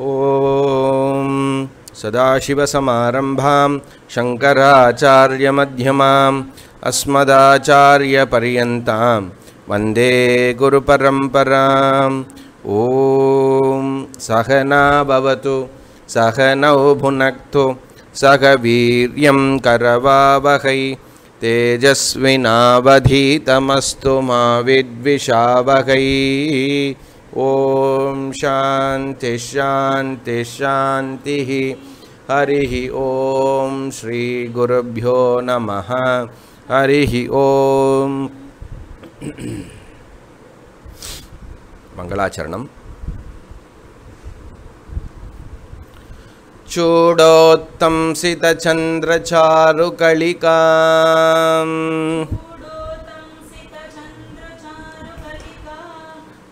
ॐ सदाशिवसमारम्भां शङ्कराचार्यमध्यमाम् अस्मदाचार्यपर्यन्तां वन्दे गुरुपरम्पराम् ॐ सहना भवतु सह नौ भुनक्तु सह वीर्यं करवावहै तेजस्विनावधीतमस्तु मा विद्विशावहै ॐ शान्ति शान्ति शान्तिः हरिः ॐ श्रीगुरुभ्यो नमः हरिः ॐ मङ्गलाचरणम् चूडोत्तंसितचन्द्रचारुकलिका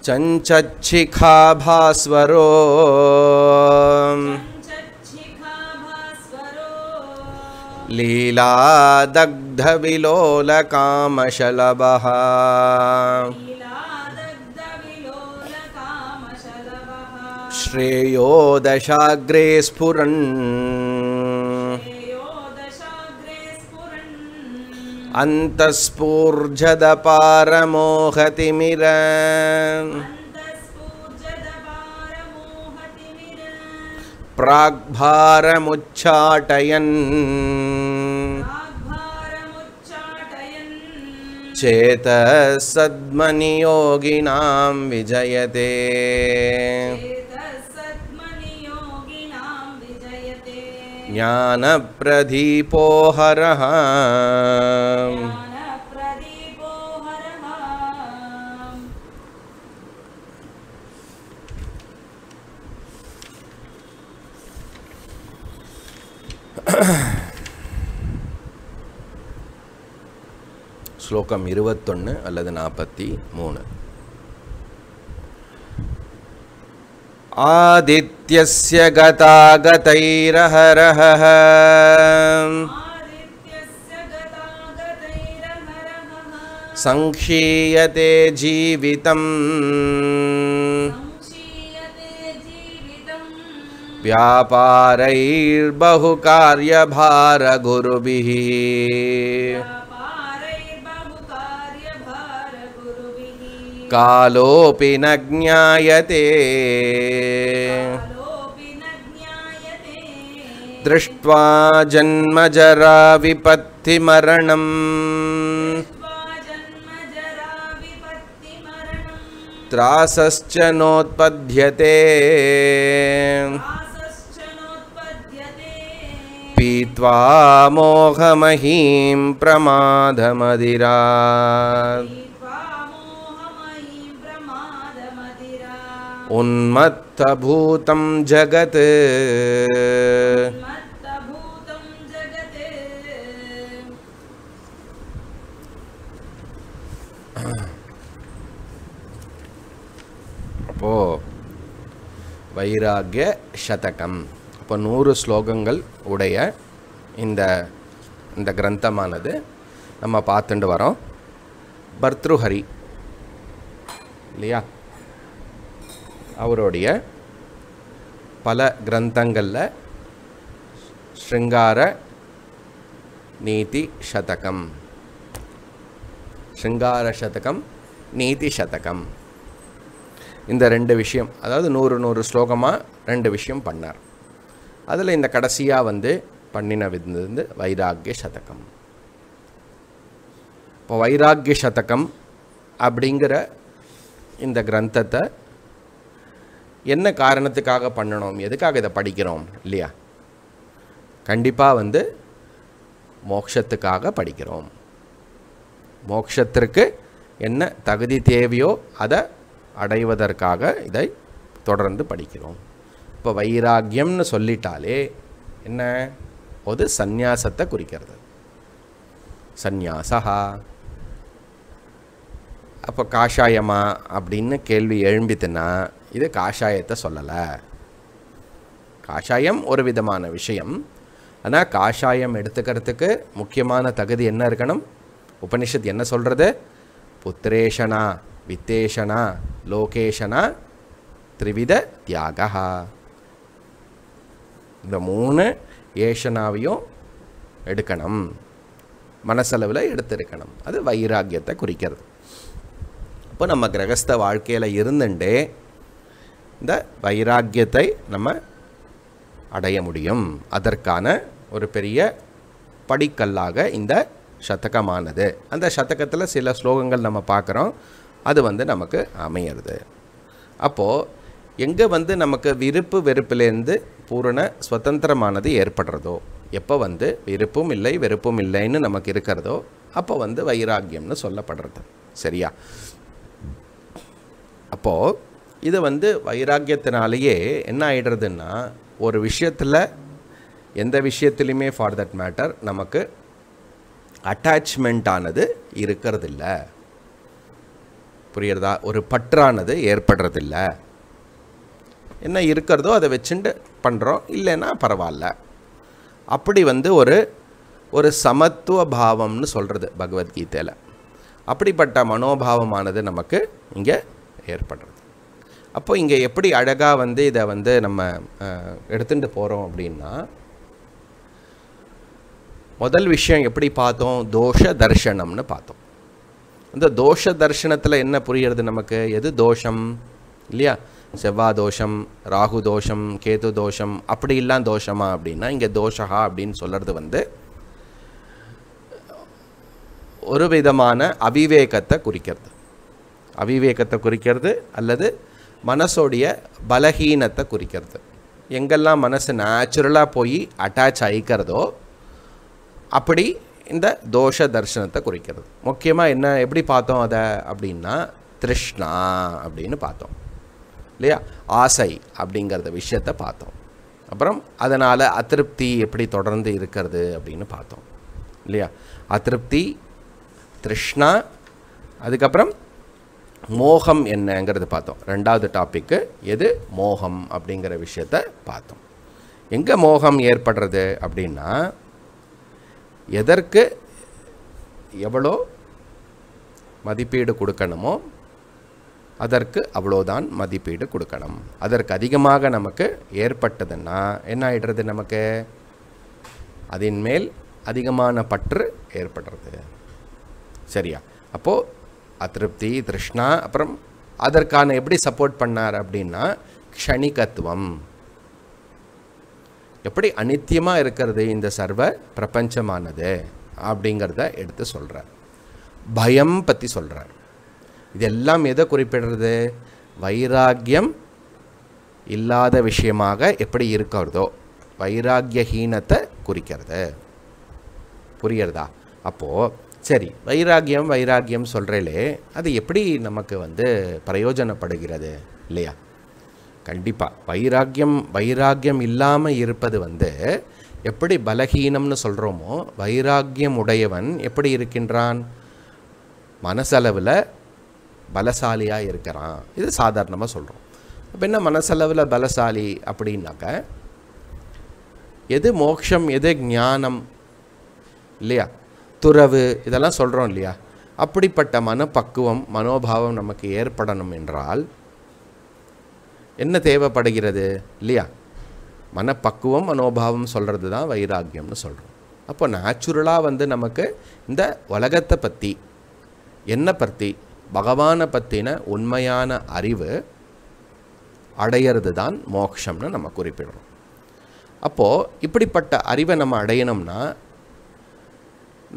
चञ्चच्छिखाभास्वरो लीलादग्धविलोलकामशलभः श्रेयो दशाग्रे स्फुरन् अन्तस्फूर्जदपारमोहतिमिर प्राग्भारमुच्चाटयन् चेत् सद्मनियोगिनां विजयते ज्ञानप्रदीपो हरः ஸ்லோகம் இருபத்தொன்று அல்லது நாற்பத்தி மூணு आदित्यस्य गता सङ्क्षीयते जीवितम् व्यापारैर्बहुकार्यभारगुरुभिः कालोऽपि न ज्ञायते दृष्ट्वा जन्मजराविपत्थिमरणम् त्रासश्च नोत्पद्यते पीत्वा मोहमहीं உன்மத்தபூதம் ஜகத் அப்போ வைராகிய சதகம் இப்போ நூறு ஸ்லோகங்கள் உடைய இந்த இந்த கிரந்தமானது நம்ம பார்த்துட்டு வரோம் பர்த்ருஹரி இல்லையா அவருடைய பல கிரந்தங்களில் ஸ்ருங்கார நீதி சதகம் ஸ்ருங்கார சதகம் நீதி சதகம் இந்த ரெண்டு விஷயம் அதாவது நூறு நூறு ஸ்லோகமாக ரெண்டு விஷயம் பண்ணார் அதில் இந்த கடைசியாக வந்து பண்ணின வந்து வைராக்கிய சதகம் இப்போ வைராக்கிய சதகம் அப்படிங்கிற இந்த கிரந்தத்தை என்ன காரணத்துக்காக பண்ணணும் எதுக்காக இதை படிக்கிறோம் இல்லையா கண்டிப்பாக வந்து மோக்ஷத்துக்காக படிக்கிறோம் மோக்ஷத்திற்கு என்ன தகுதி தேவையோ அதை அடைவதற்காக இதை தொடர்ந்து படிக்கிறோம் இப்போ வைராக்கியம்னு சொல்லிட்டாலே என்ன ஒரு சந்நியாசத்தை குறிக்கிறது சந்நியாசா அப்போ காஷாயமா அப்படின்னு கேள்வி எழும்பித்துன்னா இது காஷாயத்தை சொல்லலை காஷாயம் ஒரு விதமான விஷயம் ஆனால் காஷாயம் எடுத்துக்கிறதுக்கு முக்கியமான தகுதி என்ன இருக்கணும் உபனிஷத் என்ன சொல்கிறது புத்திரேஷனா வித்தேஷனா லோகேஷனா த்ரிவித தியாகா இந்த மூணு ஏஷனாவையும் எடுக்கணும் மனசளவில் எடுத்திருக்கணும் அது வைராக்கியத்தை குறிக்கிறது இப்போ நம்ம கிரகஸ்த வாழ்க்கையில் இருந்துட்டே இந்த வைராக்கியத்தை நம்ம அடைய முடியும் அதற்கான ஒரு பெரிய படிக்கல்லாக இந்த சதகமானது அந்த சதகத்தில் சில ஸ்லோகங்கள் நம்ம பார்க்குறோம் அது வந்து நமக்கு அமையிறது அப்போது எங்கே வந்து நமக்கு விருப்பு வெறுப்புலேருந்து பூரண சுதந்திரமானது ஏற்படுறதோ எப்போ வந்து விருப்பும் இல்லை வெறுப்பும் இல்லைன்னு நமக்கு இருக்கிறதோ அப்போ வந்து வைராக்கியம்னு சொல்லப்படுறது சரியா அப்போது இது வந்து வைராக்கியத்தினாலேயே என்ன ஆகிடுறதுன்னா ஒரு விஷயத்தில் எந்த விஷயத்துலையுமே ஃபார் தட் மேட்டர் நமக்கு அட்டாச்மெண்ட் ஆனது இருக்கிறதில்ல புரியுறதா ஒரு பற்றானது ஏற்படுறதில்ல என்ன இருக்கிறதோ அதை வச்சுட்டு பண்ணுறோம் இல்லைன்னா பரவாயில்ல அப்படி வந்து ஒரு ஒரு சமத்துவ பாவம்னு சொல்கிறது பகவத்கீதையில் அப்படிப்பட்ட மனோபாவமானது நமக்கு இங்கே ஏற்படுறது அப்போ இங்கே எப்படி அழகாக வந்து இதை வந்து நம்ம எடுத்துகிட்டு போகிறோம் அப்படின்னா முதல் விஷயம் எப்படி பார்த்தோம் தோஷ தர்ஷனம்னு பார்த்தோம் இந்த தோஷ தர்ஷனத்தில் என்ன புரிகிறது நமக்கு எது தோஷம் இல்லையா செவ்வா தோஷம் ராகு தோஷம் கேது தோஷம் அப்படி இல்லாம் தோஷமா அப்படின்னா இங்கே தோஷகா அப்படின்னு சொல்கிறது வந்து ஒரு விதமான அவிவேகத்தை குறிக்கிறது அவிவேகத்தை குறிக்கிறது அல்லது மனசோடைய பலகீனத்தை குறிக்கிறது எங்கெல்லாம் மனசு நேச்சுரலாக போய் அட்டாச் ஆகிக்கிறதோ அப்படி இந்த தோஷ தர்சனத்தை குறிக்கிறது முக்கியமாக என்ன எப்படி பார்த்தோம் அதை அப்படின்னா திருஷ்ணா அப்படின்னு பார்த்தோம் இல்லையா ஆசை அப்படிங்கிறத விஷயத்தை பார்த்தோம் அப்புறம் அதனால் அதிருப்தி எப்படி தொடர்ந்து இருக்கிறது அப்படின்னு பார்த்தோம் இல்லையா அதிருப்தி திருஷ்ணா அதுக்கப்புறம் மோகம் என்னங்கிறது பார்த்தோம் ரெண்டாவது டாப்பிக்கு எது மோகம் அப்படிங்கிற விஷயத்த பார்த்தோம் எங்கே மோகம் ஏற்படுறது அப்படின்னா எதற்கு எவ்வளோ மதிப்பீடு கொடுக்கணுமோ அதற்கு அவ்வளோதான் மதிப்பீடு கொடுக்கணும் அதற்கு அதிகமாக நமக்கு ஏற்பட்டதுன்னா என்ன ஆகிடுறது நமக்கு அதன் மேல் அதிகமான பற்று ஏற்படுறது சரியா அப்போது அதிருப்தி திருஷ்ணா அப்புறம் அதற்கான எப்படி சப்போர்ட் பண்ணார் அப்படின்னா க்ஷணிகத்துவம் எப்படி அனித்தியமாக இருக்கிறது இந்த சர்வ பிரபஞ்சமானது அப்படிங்கிறத எடுத்து சொல்கிறார் பயம் பற்றி சொல்கிறார் இதெல்லாம் எதை குறிப்பிடுறது வைராக்கியம் இல்லாத விஷயமாக எப்படி இருக்கிறதோ வைராக்கியஹீனத்தை குறிக்கிறது புரியறதா அப்போது சரி வைராகியம் வைராகியம் சொல்கிறேலே அது எப்படி நமக்கு வந்து பிரயோஜனப்படுகிறது இல்லையா கண்டிப்பாக வைராக்கியம் வைராக்கியம் இல்லாமல் இருப்பது வந்து எப்படி பலகீனம்னு சொல்கிறோமோ வைராக்கியம் உடையவன் எப்படி இருக்கின்றான் மனசளவில் பலசாலியாக இருக்கிறான் இது சாதாரணமாக சொல்கிறோம் அப்போ என்ன மனசளவில் பலசாலி அப்படின்னாக்க எது மோக்ஷம் எது ஞானம் இல்லையா துறவு இதெல்லாம் சொல்கிறோம் இல்லையா அப்படிப்பட்ட மனப்பக்குவம் மனோபாவம் நமக்கு ஏற்படணும் என்றால் என்ன தேவைப்படுகிறது இல்லையா மனப்பக்குவம் மனோபாவம் சொல்கிறது தான் வைராக்கியம்னு சொல்கிறோம் அப்போ நேச்சுரலாக வந்து நமக்கு இந்த உலகத்தை பற்றி என்ன பற்றி பகவானை பற்றின உண்மையான அறிவு அடையிறது தான் மோக்ஷம்னு நம்ம குறிப்பிடுறோம் அப்போது இப்படிப்பட்ட அறிவை நம்ம அடையணும்னா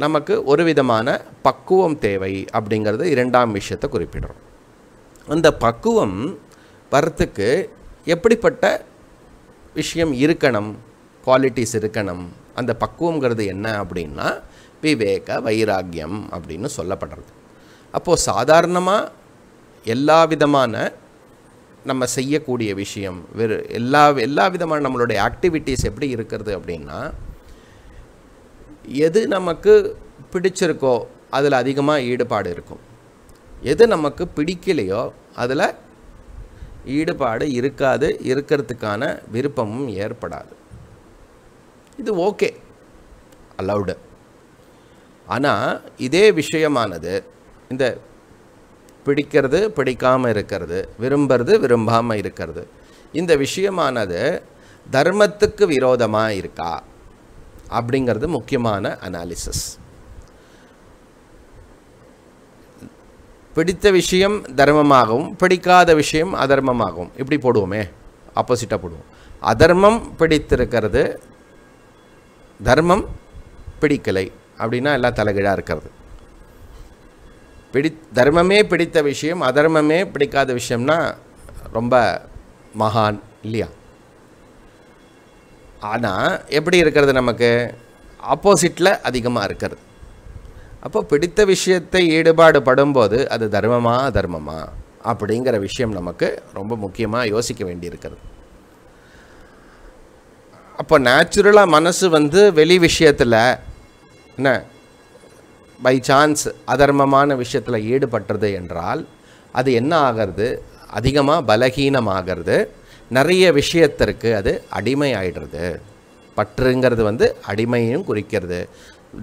நமக்கு ஒரு விதமான பக்குவம் தேவை அப்படிங்கிறது இரண்டாம் விஷயத்தை குறிப்பிடுறோம் அந்த பக்குவம் வரத்துக்கு எப்படிப்பட்ட விஷயம் இருக்கணும் குவாலிட்டிஸ் இருக்கணும் அந்த பக்குவங்கிறது என்ன அப்படின்னா விவேக வைராக்கியம் அப்படின்னு சொல்லப்படுறது அப்போது சாதாரணமாக எல்லா விதமான நம்ம செய்யக்கூடிய விஷயம் வெறு எல்லா எல்லா விதமான நம்மளுடைய ஆக்டிவிட்டீஸ் எப்படி இருக்கிறது அப்படின்னா எது நமக்கு பிடிச்சிருக்கோ அதில் அதிகமாக ஈடுபாடு இருக்கும் எது நமக்கு பிடிக்கலையோ அதில் ஈடுபாடு இருக்காது இருக்கிறதுக்கான விருப்பமும் ஏற்படாது இது ஓகே அலவுடு ஆனால் இதே விஷயமானது இந்த பிடிக்கிறது பிடிக்காமல் இருக்கிறது விரும்புறது விரும்பாமல் இருக்கிறது இந்த விஷயமானது தர்மத்துக்கு விரோதமாக இருக்கா அப்படிங்கிறது முக்கியமான அனாலிசிஸ் பிடித்த விஷயம் தர்மமாகவும் பிடிக்காத விஷயம் அதர்மமாகவும் இப்படி போடுவோமே ஆப்போசிட்டாக போடுவோம் அதர்மம் பிடித்திருக்கிறது தர்மம் பிடிக்கலை அப்படின்னா எல்லாம் தலைகீழாக இருக்கிறது பிடி தர்மமே பிடித்த விஷயம் அதர்மமே பிடிக்காத விஷயம்னா ரொம்ப மகான் இல்லையா ஆனால் எப்படி இருக்கிறது நமக்கு ஆப்போசிட்டில் அதிகமாக இருக்கிறது அப்போ பிடித்த விஷயத்தை ஈடுபாடு படும்போது அது தர்மமா தர்மமா அப்படிங்கிற விஷயம் நமக்கு ரொம்ப முக்கியமாக யோசிக்க வேண்டியிருக்கிறது அப்போ நேச்சுரலாக மனசு வந்து வெளி விஷயத்தில் என்ன பை சான்ஸ் அதர்மமான விஷயத்தில் ஈடுபட்டுறது என்றால் அது என்ன ஆகிறது அதிகமாக பலகீனமாகிறது நிறைய விஷயத்திற்கு அது அடிமை ஆகிடுறது பற்றுங்கிறது வந்து அடிமையும் குறிக்கிறது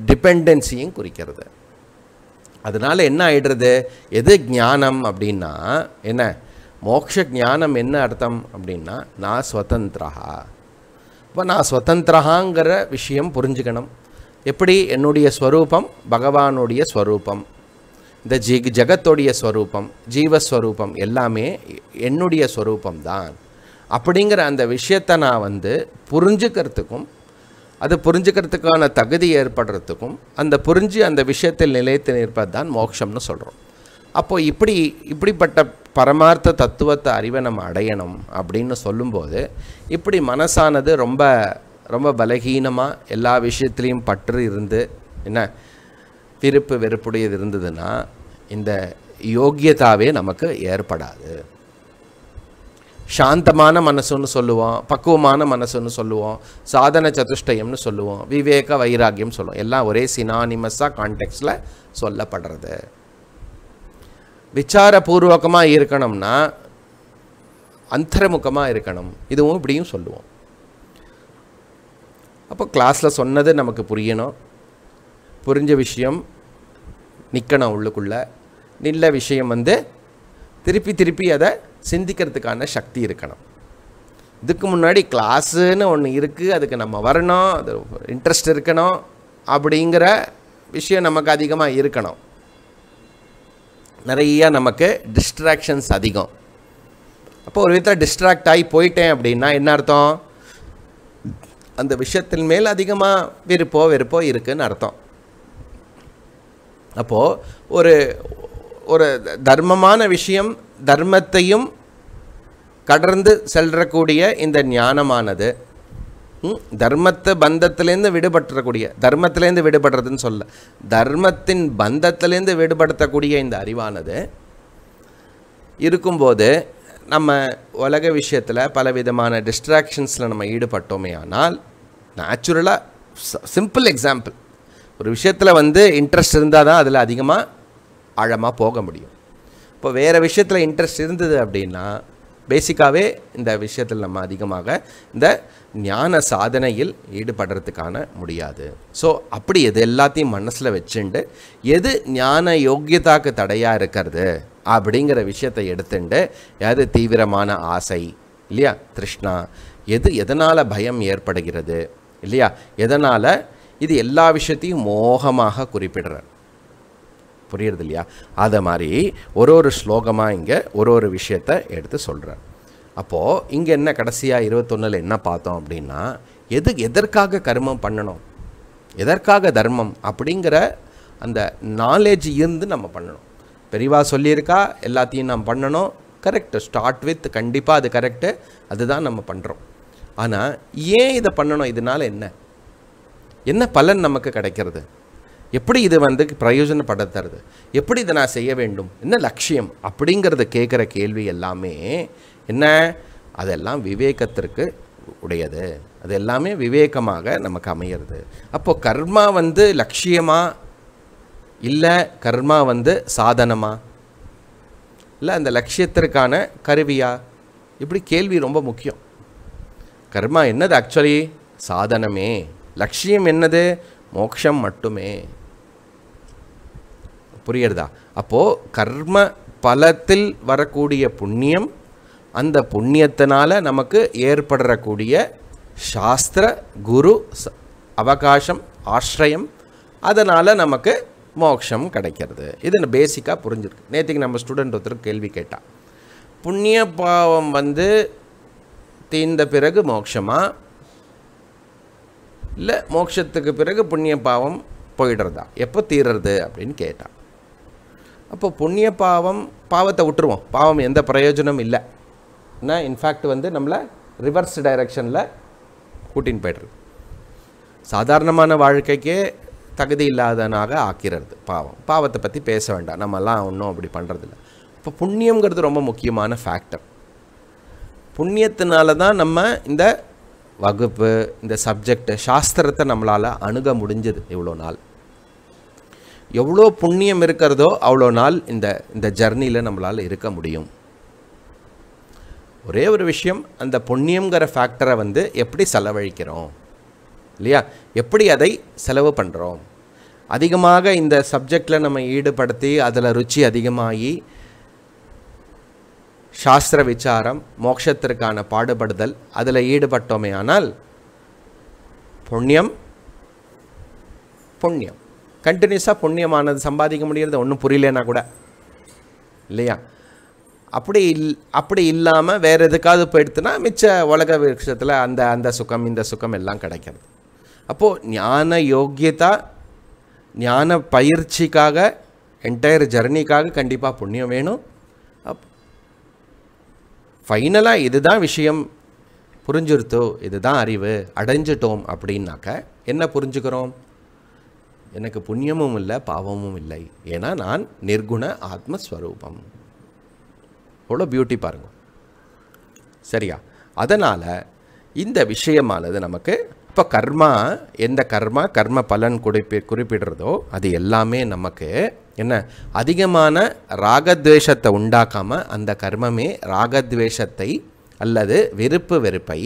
டிபெண்டன்சியும் குறிக்கிறது அதனால் என்ன ஆகிடுறது எது ஞானம் அப்படின்னா என்ன மோக்ஷ ஞானம் என்ன அர்த்தம் அப்படின்னா நான் ஸ்வதந்திரஹா இப்போ நான் ஸ்வதந்திரஹாங்கிற விஷயம் புரிஞ்சுக்கணும் எப்படி என்னுடைய ஸ்வரூபம் பகவானுடைய ஸ்வரூபம் இந்த ஜி ஜகத்தோடைய ஸ்வரூபம் ஜீவஸ்வரூபம் எல்லாமே என்னுடைய ஸ்வரூபம்தான் அப்படிங்கிற அந்த விஷயத்தை நான் வந்து புரிஞ்சுக்கிறதுக்கும் அதை புரிஞ்சுக்கிறதுக்கான தகுதி ஏற்படுறதுக்கும் அந்த புரிஞ்சு அந்த விஷயத்தில் நிலைத்து நிற்பது தான் மோட்சம்னு சொல்கிறோம் அப்போது இப்படி இப்படிப்பட்ட பரமார்த்த தத்துவத்தை அறிவை நம்ம அடையணும் அப்படின்னு சொல்லும்போது இப்படி மனசானது ரொம்ப ரொம்ப பலகீனமாக எல்லா விஷயத்துலேயும் பற்று இருந்து என்ன விருப்பு வெறுப்புடையது இருந்ததுன்னா இந்த யோக்கியதாவே நமக்கு ஏற்படாது சாந்தமான மனசுன்னு சொல்லுவோம் பக்குவமான மனசுன்னு சொல்லுவோம் சாதன சதுஷ்டயம்னு சொல்லுவோம் விவேக வைராகியம் சொல்லுவோம் எல்லாம் ஒரே சினானிமஸாக கான்டெக்டில் சொல்லப்படுறது விசாரபூர்வகமாக இருக்கணும்னா அந்தரமுகமாக இருக்கணும் இதுவும் இப்படியும் சொல்லுவோம் அப்போ கிளாஸில் சொன்னது நமக்கு புரியணும் புரிஞ்ச விஷயம் நிற்கணும் உள்ளுக்குள்ளே நில்ல விஷயம் வந்து திருப்பி திருப்பி அதை சிந்திக்கிறதுக்கான சக்தி இருக்கணும் இதுக்கு முன்னாடி கிளாஸுன்னு ஒன்று இருக்குது அதுக்கு நம்ம வரணும் அது இன்ட்ரெஸ்ட் இருக்கணும் அப்படிங்கிற விஷயம் நமக்கு அதிகமாக இருக்கணும் நிறையா நமக்கு டிஸ்ட்ராக்ஷன்ஸ் அதிகம் அப்போ ஒரு விதத்தில் டிஸ்ட்ராக்ட் ஆகி போயிட்டேன் அப்படின்னா என்ன அர்த்தம் அந்த விஷயத்தின் மேல் அதிகமாக விருப்போ வெறுப்போ இருக்குதுன்னு அர்த்தம் அப்போது ஒரு ஒரு தர்மமான விஷயம் தர்மத்தையும் கடந்து செல்றக்கூடிய இந்த ஞானமானது தர்மத்தை பந்தத்திலேருந்து விடுபட்டுறக்கூடிய தர்மத்திலேருந்து விடுபடுறதுன்னு சொல்ல தர்மத்தின் பந்தத்திலேருந்து விடுபடுத்தக்கூடிய இந்த அறிவானது இருக்கும்போது நம்ம உலக விஷயத்தில் பலவிதமான டிஸ்ட்ராக்ஷன்ஸில் நம்ம ஈடுபட்டோமே ஆனால் நேச்சுரலாக சிம்பிள் எக்ஸாம்பிள் ஒரு விஷயத்தில் வந்து இன்ட்ரெஸ்ட் இருந்தால் தான் அதில் அதிகமாக ஆழமாக போக முடியும் இப்போ வேறு விஷயத்தில் இன்ட்ரெஸ்ட் இருந்தது அப்படின்னா பேசிக்காகவே இந்த விஷயத்தில் நம்ம அதிகமாக இந்த ஞான சாதனையில் ஈடுபடுறதுக்கான முடியாது ஸோ அப்படி எது எல்லாத்தையும் மனசில் வச்சுண்டு எது ஞான யோக்கியதாக்கு தடையாக இருக்கிறது அப்படிங்கிற விஷயத்தை எடுத்துட்டு எது தீவிரமான ஆசை இல்லையா திருஷ்ணா எது எதனால் பயம் ஏற்படுகிறது இல்லையா எதனால் இது எல்லா விஷயத்தையும் மோகமாக குறிப்பிடுறேன் புரியுறது இல்லையா அதை மாதிரி ஒரு ஒரு ஸ்லோகமாக இங்கே ஒரு ஒரு விஷயத்தை எடுத்து சொல்கிறார் அப்போது இங்கே என்ன கடைசியாக இருபத்தொன்னில் என்ன பார்த்தோம் அப்படின்னா எது எதற்காக கர்மம் பண்ணணும் எதற்காக தர்மம் அப்படிங்கிற அந்த நாலேஜ் இருந்து நம்ம பண்ணணும் பெரிவா சொல்லியிருக்கா எல்லாத்தையும் நாம் பண்ணணும் கரெக்டு ஸ்டார்ட் வித் கண்டிப்பாக அது கரெக்டு அதுதான் நம்ம பண்ணுறோம் ஆனால் ஏன் இதை பண்ணணும் இதனால் என்ன என்ன பலன் நமக்கு கிடைக்கிறது எப்படி இது வந்து பிரயோஜனப்படுத்துறது எப்படி இதை நான் செய்ய வேண்டும் என்ன லட்சியம் அப்படிங்கிறத கேட்குற கேள்வி எல்லாமே என்ன அதெல்லாம் விவேகத்திற்கு உடையது அது எல்லாமே விவேகமாக நமக்கு அமையிறது அப்போது கர்மா வந்து லட்சியமா இல்லை கர்மா வந்து சாதனமா இல்லை அந்த லட்சியத்திற்கான கருவியா இப்படி கேள்வி ரொம்ப முக்கியம் கர்மா என்னது ஆக்சுவலி சாதனமே லட்சியம் என்னது மோக்ஷம் மட்டுமே புரியறதா அப்போது கர்ம பலத்தில் வரக்கூடிய புண்ணியம் அந்த புண்ணியத்தினால நமக்கு ஏற்படக்கூடிய சாஸ்திர குரு அவகாசம் ஆசிரியம் அதனால் நமக்கு மோட்சம் கிடைக்கிறது இது பேசிக்காக புரிஞ்சிருக்கு நேற்றுக்கு நம்ம ஸ்டூடெண்ட் ஒருத்தர் கேள்வி கேட்டால் புண்ணிய பாவம் வந்து தீர்ந்த பிறகு மோட்சமா இல்லை மோட்சத்துக்கு பிறகு புண்ணிய பாவம் போயிடுறதா எப்போ தீர்றது அப்படின்னு கேட்டான் அப்போ புண்ணிய பாவம் பாவத்தை விட்டுருவோம் பாவம் எந்த பிரயோஜனம் இல்லை ஏன்னா இன்ஃபேக்ட் வந்து நம்மளை ரிவர்ஸ் டைரக்ஷனில் கூட்டின்னு போய்டுறது சாதாரணமான வாழ்க்கைக்கே தகுதி இல்லாதனாக ஆக்கிறது பாவம் பாவத்தை பற்றி பேச வேண்டாம் நம்மலாம் ஒன்றும் அப்படி பண்ணுறதில்ல இப்போ புண்ணியங்கிறது ரொம்ப முக்கியமான ஃபேக்டர் புண்ணியத்தினால தான் நம்ம இந்த வகுப்பு இந்த சப்ஜெக்ட் சாஸ்திரத்தை நம்மளால் அணுக முடிஞ்சது இவ்வளோ நாள் எவ்வளோ புண்ணியம் இருக்கிறதோ அவ்வளோ நாள் இந்த இந்த ஜர்னியில் நம்மளால் இருக்க முடியும் ஒரே ஒரு விஷயம் அந்த புண்ணியங்கிற ஃபேக்டரை வந்து எப்படி செலவழிக்கிறோம் இல்லையா எப்படி அதை செலவு பண்ணுறோம் அதிகமாக இந்த சப்ஜெக்டில் நம்ம ஈடுபடுத்தி அதில் ருச்சி அதிகமாகி சாஸ்திர விசாரம் மோட்சத்திற்கான பாடுபடுதல் அதில் ஈடுபட்டோமே ஆனால் புண்ணியம் புண்ணியம் கண்டினியூஸாக புண்ணியமானது சம்பாதிக்க முடியறது ஒன்றும் புரியலன்னா கூட இல்லையா அப்படி இல் அப்படி இல்லாமல் வேறு எதுக்காவது போயிடுத்துனா மிச்ச உலக விஷயத்தில் அந்த அந்த சுகம் இந்த சுகம் எல்லாம் கிடைக்கிறது அப்போது ஞான யோக்கியதா ஞான பயிற்சிக்காக என்டையர் ஜெர்னிக்காக கண்டிப்பாக புண்ணியம் வேணும் அப் ஃபைனலாக இதுதான் விஷயம் புரிஞ்சுருத்தோ இதுதான் அறிவு அடைஞ்சிட்டோம் அப்படின்னாக்க என்ன புரிஞ்சுக்கிறோம் எனக்கு புண்ணியமும் இல்லை பாவமும் இல்லை ஏன்னா நான் நிர்குண ஆத்மஸ்வரூபம் அவ்வளோ பியூட்டி பாருங்க சரியா அதனால் இந்த விஷயமானது நமக்கு இப்போ கர்மா எந்த கர்மா கர்ம பலன் குறிப்பி குறிப்பிடுறதோ அது எல்லாமே நமக்கு என்ன அதிகமான ராகத்வேஷத்தை உண்டாக்காமல் அந்த கர்மமே ராகத்வேஷத்தை அல்லது வெறுப்பு வெறுப்பை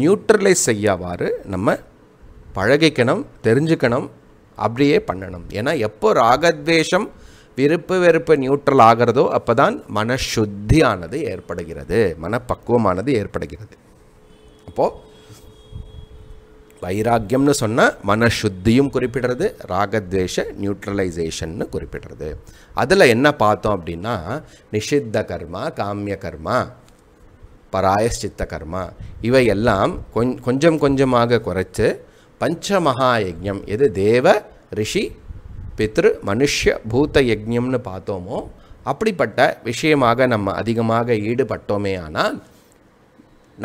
நியூட்ரலைஸ் செய்யவாறு நம்ம பழகிக்கணும் தெரிஞ்சுக்கணும் அப்படியே பண்ணணும் ஏன்னா எப்போ ராகத்வேஷம் விருப்பு வெறுப்பு நியூட்ரல் ஆகிறதோ அப்போ தான் மனசுத்தியானது ஏற்படுகிறது மனப்பக்குவமானது ஏற்படுகிறது அப்போது வைராக்கியம்னு சொன்னால் மனசுத்தியும் குறிப்பிடுறது ராகத்வேஷ நியூட்ரலைசேஷன்னு குறிப்பிடுறது அதில் என்ன பார்த்தோம் அப்படின்னா நிஷித்த கர்மா காமிய கர்மா பராயஷ்சித்த கர்மா இவையெல்லாம் கொஞ்சம் கொஞ்சமாக குறைச்சு யஜம் எது தேவ ரிஷி பித்ரு மனுஷ பூத்த யஜம்னு பார்த்தோமோ அப்படிப்பட்ட விஷயமாக நம்ம அதிகமாக ஈடுபட்டோமே ஆனால்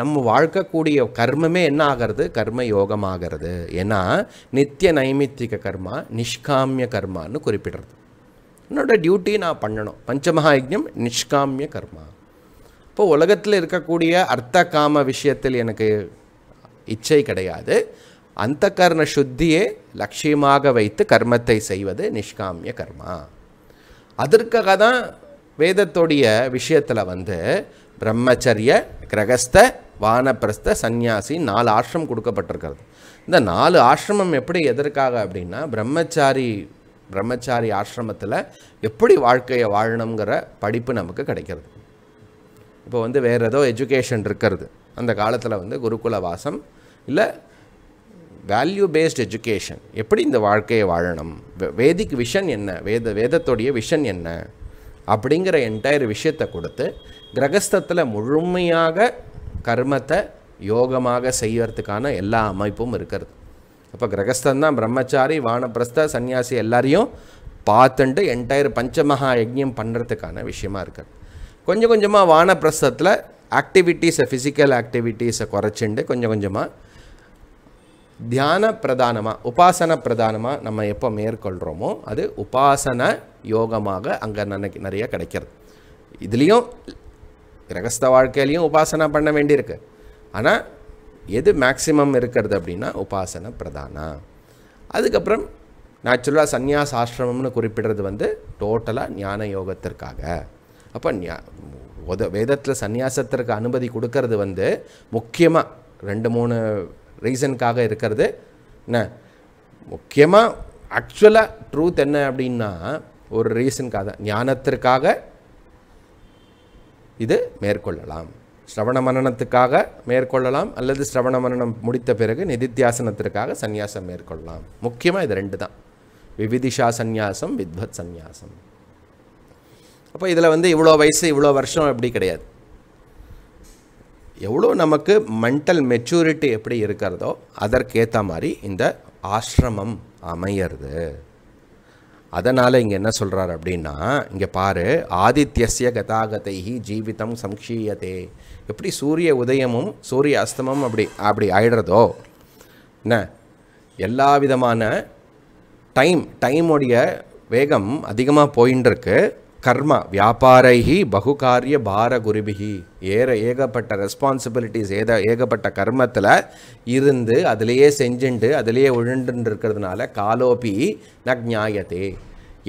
நம்ம வாழ்க்கக்கூடிய கர்மமே என்ன ஆகிறது கர்ம யோகமாகிறது ஏன்னா நித்திய நைமித்திக கர்மா நிஷ்காமிய கர்மான்னு குறிப்பிடுறது என்னோடய டியூட்டி நான் பண்ணணும் பஞ்சமகா யஜ்யம் நிஷ்காமிய கர்மா இப்போது உலகத்தில் இருக்கக்கூடிய அர்த்த காம விஷயத்தில் எனக்கு இச்சை கிடையாது அந்த கர்ண சுத்தியே லட்சியமாக வைத்து கர்மத்தை செய்வது நிஷ்காமிய கர்மா அதற்காக தான் வேதத்துடைய விஷயத்தில் வந்து பிரம்மச்சரிய கிரகஸ்த வானப்பிரஸ்த சந்நியாசி நாலு ஆசிரமம் கொடுக்கப்பட்டிருக்கிறது இந்த நாலு ஆசிரமம் எப்படி எதற்காக அப்படின்னா பிரம்மச்சாரி பிரம்மச்சாரி ஆசிரமத்தில் எப்படி வாழ்க்கையை வாழணுங்கிற படிப்பு நமக்கு கிடைக்கிறது இப்போ வந்து வேறு ஏதோ எஜுகேஷன் இருக்கிறது அந்த காலத்தில் வந்து குருகுல வாசம் இல்லை வேல்யூ பேஸ்ட் எஜுகேஷன் எப்படி இந்த வாழ்க்கையை வாழணும் வேதிக் விஷன் என்ன வேத வேதத்துடைய விஷன் என்ன அப்படிங்கிற என்டையர் விஷயத்தை கொடுத்து கிரகஸ்தத்தில் முழுமையாக கர்மத்தை யோகமாக செய்வதுக்கான எல்லா அமைப்பும் இருக்கிறது அப்போ கிரகஸ்தந்தான் பிரம்மச்சாரி வானப்பிரஸ்த சன்னியாசி எல்லாரையும் பார்த்துட்டு என்டையர் பஞ்சமகா யஜ்யம் பண்ணுறதுக்கான விஷயமா இருக்குது கொஞ்சம் கொஞ்சமாக வானப்பிரஸ்தத்தில் ஆக்டிவிட்டீஸை ஃபிசிக்கல் ஆக்டிவிட்டீஸை குறைச்சிண்டு கொஞ்சம் கொஞ்சமாக தியான பிரதானமாக உபாசன பிரதானமாக நம்ம எப்போ மேற்கொள்கிறோமோ அது உபாசன யோகமாக அங்கே நினைக்கு நிறைய கிடைக்கிறது இதுலேயும் கிரகஸ்த வாழ்க்கையிலையும் உபாசனை பண்ண வேண்டியிருக்கு ஆனால் எது மேக்சிமம் இருக்கிறது அப்படின்னா உபாசன பிரதானா அதுக்கப்புறம் நேச்சுரலாக சந்நியாச ஆசிரமம்னு குறிப்பிடுறது வந்து டோட்டலாக ஞான யோகத்திற்காக அப்போ வேதத்தில் சந்நியாசத்திற்கு அனுமதி கொடுக்கறது வந்து முக்கியமாக ரெண்டு மூணு ரீசனுக்காக இருக்கிறது என்ன முக்கியமாக ஆக்சுவலாக ட்ரூத் என்ன அப்படின்னா ஒரு ரீசனுக்காக தான் ஞானத்திற்காக இது மேற்கொள்ளலாம் ஸ்ரவண மரணத்துக்காக மேற்கொள்ளலாம் அல்லது ஸ்ரவண மரணம் முடித்த பிறகு நிதித்தியாசனத்திற்காக சந்நியாசம் மேற்கொள்ளலாம் முக்கியமாக இது ரெண்டு தான் விவிதிஷா சந்நியாசம் வித்வத் சந்நியாசம் அப்போ இதில் வந்து இவ்வளோ வயசு இவ்வளோ வருஷம் எப்படி கிடையாது எவ்வளோ நமக்கு மென்டல் மெச்சூரிட்டி எப்படி இருக்கிறதோ அதற்கேற்ற மாதிரி இந்த ஆசிரமம் அமையிறது அதனால் இங்கே என்ன சொல்கிறார் அப்படின்னா இங்கே பாரு ஆதித்யசிய கதாகதைஹி ஜீவிதம் சம்ஷீயதே எப்படி சூரிய உதயமும் சூரிய அஸ்தமம் அப்படி அப்படி ஆயிடுறதோ என்ன எல்லா விதமான டைம் டைமுடைய வேகம் அதிகமாக போயின்னு இருக்குது கர்ம வியாபாரைஹி பகுகாரிய பார குருபிகி ஏற ஏகப்பட்ட ரெஸ்பான்சிபிலிட்டிஸ் ஏத ஏகப்பட்ட கர்மத்தில் இருந்து அதிலேயே செஞ்சுண்டு அதிலேயே உழுண்டு இருக்கிறதுனால காலோபி நக்ஞாயத்தே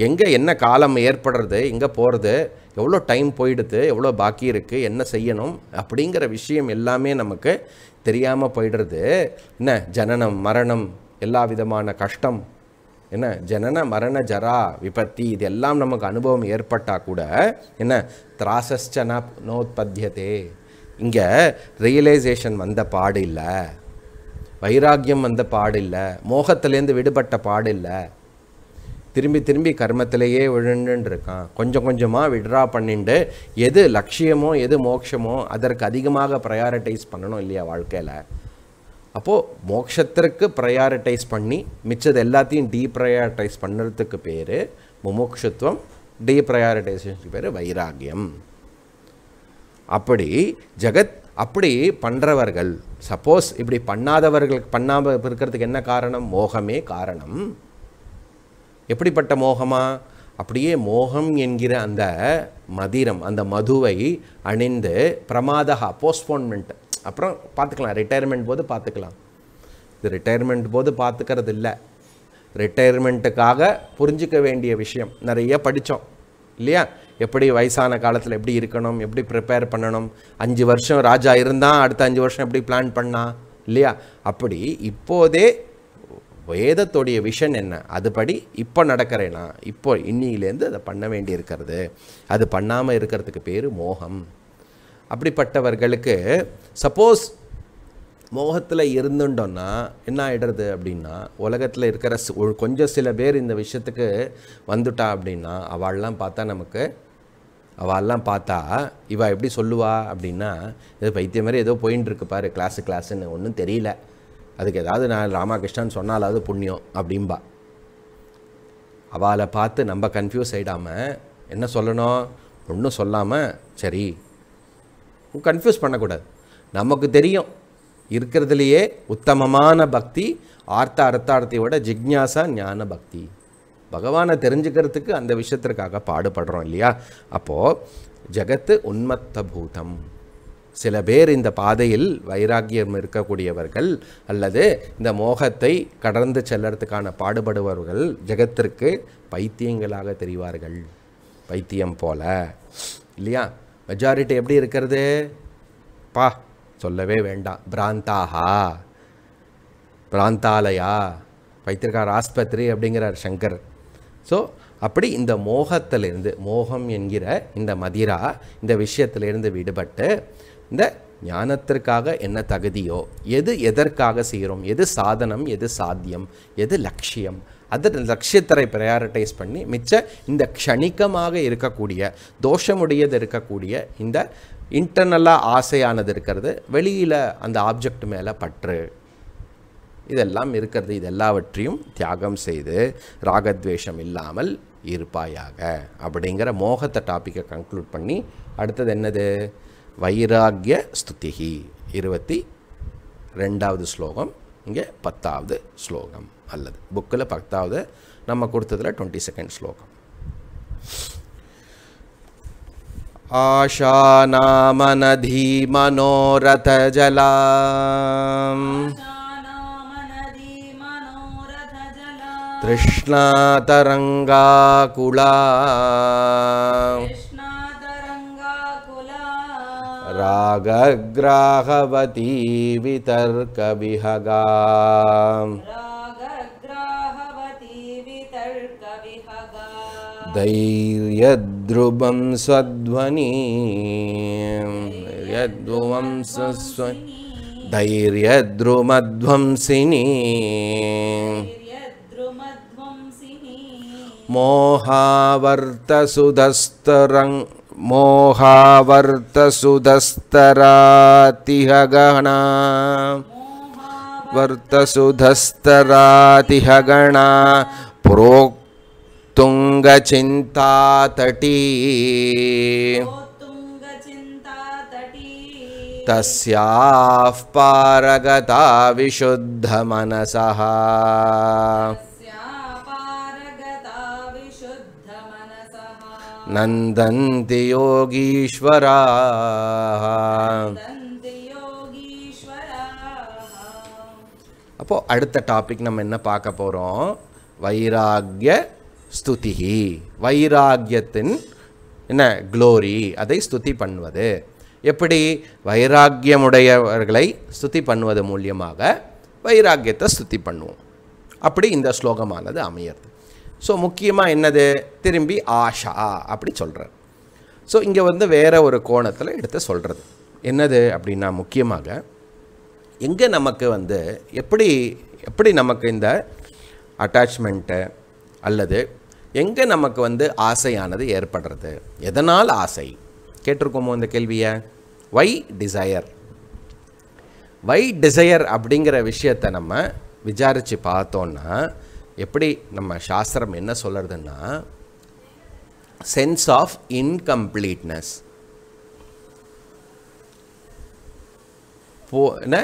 எங்கே என்ன காலம் ஏற்படுறது எங்கே போகிறது எவ்வளோ டைம் போயிடுது எவ்வளோ பாக்கி இருக்குது என்ன செய்யணும் அப்படிங்கிற விஷயம் எல்லாமே நமக்கு தெரியாமல் போயிடுறது என்ன ஜனனம் மரணம் எல்லா விதமான கஷ்டம் என்ன ஜனன மரண ஜரா விபத்தி இதெல்லாம் நமக்கு அனுபவம் ஏற்பட்டால் கூட என்ன திராசஸ்டனா நோத்பத்தியதே இங்கே ரியலைசேஷன் வந்த பாடு இல்லை வைராக்கியம் வந்த பாடு இல்லை மோகத்திலேருந்து விடுபட்ட பாடு இல்லை திரும்பி திரும்பி கர்மத்திலேயே விழுன்னு இருக்கான் கொஞ்சம் கொஞ்சமாக விட்ரா பண்ணிட்டு எது லட்சியமோ எது மோட்சமோ அதற்கு அதிகமாக ப்ரையாரிட்டைஸ் பண்ணணும் இல்லையா வாழ்க்கையில் அப்போது மோக்ஷத்திற்கு ப்ரையாரிட்டைஸ் பண்ணி மிச்சது எல்லாத்தையும் டீப்ரையாரிட்டைஸ் பண்ணுறதுக்கு பேர் முமோக்ஷத்துவம் டீப்ரையாரிட்டைசேஷனுக்கு பேர் வைராகியம் அப்படி ஜெகத் அப்படி பண்ணுறவர்கள் சப்போஸ் இப்படி பண்ணாதவர்களுக்கு பண்ணாமல் இருக்கிறதுக்கு என்ன காரணம் மோகமே காரணம் எப்படிப்பட்ட மோகமா அப்படியே மோகம் என்கிற அந்த மதிரம் அந்த மதுவை அணிந்து பிரமாதகா போஸ்ட்போன்மெண்ட் அப்புறம் பார்த்துக்கலாம் ரிட்டையர்மெண்ட் போது பார்த்துக்கலாம் இது ரிட்டையர்மெண்ட் போது பார்த்துக்கிறது இல்லை ரிட்டையர்மெண்ட்டுக்காக புரிஞ்சிக்க வேண்டிய விஷயம் நிறைய படித்தோம் இல்லையா எப்படி வயசான காலத்தில் எப்படி இருக்கணும் எப்படி ப்ரிப்பேர் பண்ணணும் அஞ்சு வருஷம் ராஜா இருந்தால் அடுத்த அஞ்சு வருஷம் எப்படி பிளான் பண்ணா இல்லையா அப்படி இப்போதே வேதத்துடைய விஷன் என்ன அதுபடி இப்போ நடக்கிறேன்னா இப்போ இன்னிலேருந்து அதை பண்ண வேண்டி இருக்கிறது அது பண்ணாமல் இருக்கிறதுக்கு பேர் மோகம் அப்படிப்பட்டவர்களுக்கு சப்போஸ் மோகத்தில் இருந்துட்டோன்னா என்ன ஆகிடுறது அப்படின்னா உலகத்தில் இருக்கிற கொஞ்சம் சில பேர் இந்த விஷயத்துக்கு வந்துட்டா அப்படின்னா அவள்லாம் பார்த்தா நமக்கு அவள்லாம் பார்த்தா இவள் எப்படி சொல்லுவா அப்படின்னா ஏதோ பைத்திய மாதிரி ஏதோ போயின்னு இருக்கு பாரு கிளாஸு கிளாஸுன்னு ஒன்றும் தெரியல அதுக்கு ஏதாவது நான் ராமகிருஷ்ணன் சொன்னாலாவது புண்ணியம் அப்படின்பா அவளை பார்த்து நம்ம கன்ஃபியூஸ் ஆகிடாமல் என்ன சொல்லணும் ஒன்றும் சொல்லாமல் சரி கன்ஃபியூஸ் பண்ணக்கூடாது நமக்கு தெரியும் இருக்கிறதுலையே உத்தமமான பக்தி ஆர்த்த அர்த்தார்த்தை விட ஜிக்னாசா ஞான பக்தி பகவானை தெரிஞ்சுக்கிறதுக்கு அந்த விஷயத்திற்காக பாடுபடுறோம் இல்லையா அப்போது ஜகத்து உன்மத்த பூதம் சில பேர் இந்த பாதையில் வைராக்கியம் இருக்கக்கூடியவர்கள் அல்லது இந்த மோகத்தை கடந்து செல்லறதுக்கான பாடுபடுபவர்கள் ஜெகத்திற்கு பைத்தியங்களாக தெரிவார்கள் பைத்தியம் போல இல்லையா மெஜாரிட்டி எப்படி இருக்கிறது பா சொல்லவே வேண்டாம் பிராந்தாகா பிராந்தாலயா வைத்திருக்கார் ஆஸ்பத்திரி அப்படிங்கிறார் சங்கர் ஸோ அப்படி இந்த மோகத்திலிருந்து மோகம் என்கிற இந்த மதிரா இந்த விஷயத்திலிருந்து விடுபட்டு இந்த ஞானத்திற்காக என்ன தகுதியோ எது எதற்காக செய்கிறோம் எது சாதனம் எது சாத்தியம் எது லட்சியம் அதை லட்சியத்தரை ப்ரையாரிட்டைஸ் பண்ணி மிச்ச இந்த க்ஷணிக்கமாக இருக்கக்கூடிய தோஷமுடையது இருக்கக்கூடிய இந்த இன்டர்னலாக ஆசையானது இருக்கிறது வெளியில் அந்த ஆப்ஜெக்ட் மேலே பற்று இதெல்லாம் இருக்கிறது இது எல்லாவற்றையும் தியாகம் செய்து ராகத்வேஷம் இல்லாமல் இருப்பாயாக அப்படிங்கிற மோகத்தை டாப்பிக்கை கன்க்ளூட் பண்ணி அடுத்தது என்னது வைராகிய ஸ்துதிகி இருபத்தி ரெண்டாவது ஸ்லோகம் இங்கே பத்தாவது ஸ்லோகம் அல்லது புக்கில் பத்தாவது நம்ம கொடுத்ததில் டுவெண்ட்டி செகண்ட் ஸ்லோகம் आशानामनधीमनोरथजला तृष्णातरङ्गाकुला रागग्राहवती वितर्कविहगा दैर्यद्रुवं स्वध्वनि यद्रुवं स्वस्व दैर्यद्रुमध्वंसिनी मोहावर्तसुधस्तरङ्ग मोहावर्तसुधस्तरातिहगणा वर्तसुधस्तरातिहगणा प्रोक् तुङ्गचिन्ता तस्याः पारगता विशुद्धमनसः नन्दन्ति டாபிக் अपो என்ன பார்க்க पाकपोरं वैराग्य ஸ்துதிகி வைராகியத்தின் என்ன க்ளோரி அதை ஸ்துதி பண்ணுவது எப்படி வைராக்கியமுடையவர்களை ஸ்துதி பண்ணுவது மூலியமாக வைராக்கியத்தை ஸ்துதி பண்ணுவோம் அப்படி இந்த ஸ்லோகமானது அமையிறது ஸோ முக்கியமாக என்னது திரும்பி ஆஷா அப்படி சொல்கிறார் ஸோ இங்கே வந்து வேறு ஒரு கோணத்தில் எடுத்து சொல்கிறது என்னது அப்படின்னா முக்கியமாக எங்கே நமக்கு வந்து எப்படி எப்படி நமக்கு இந்த அட்டாச்மெண்ட்டு அல்லது எங்கே நமக்கு வந்து ஆசையானது ஏற்படுறது எதனால் ஆசை கேட்டிருக்கோமோ இந்த கேள்வியை வை டிசையர் வை டிசையர் அப்படிங்கிற விஷயத்தை நம்ம விசாரித்து பார்த்தோன்னா எப்படி நம்ம சாஸ்திரம் என்ன சொல்கிறதுன்னா சென்ஸ் ஆஃப் இன்கம்ப்ளீட்னஸ் போ என்ன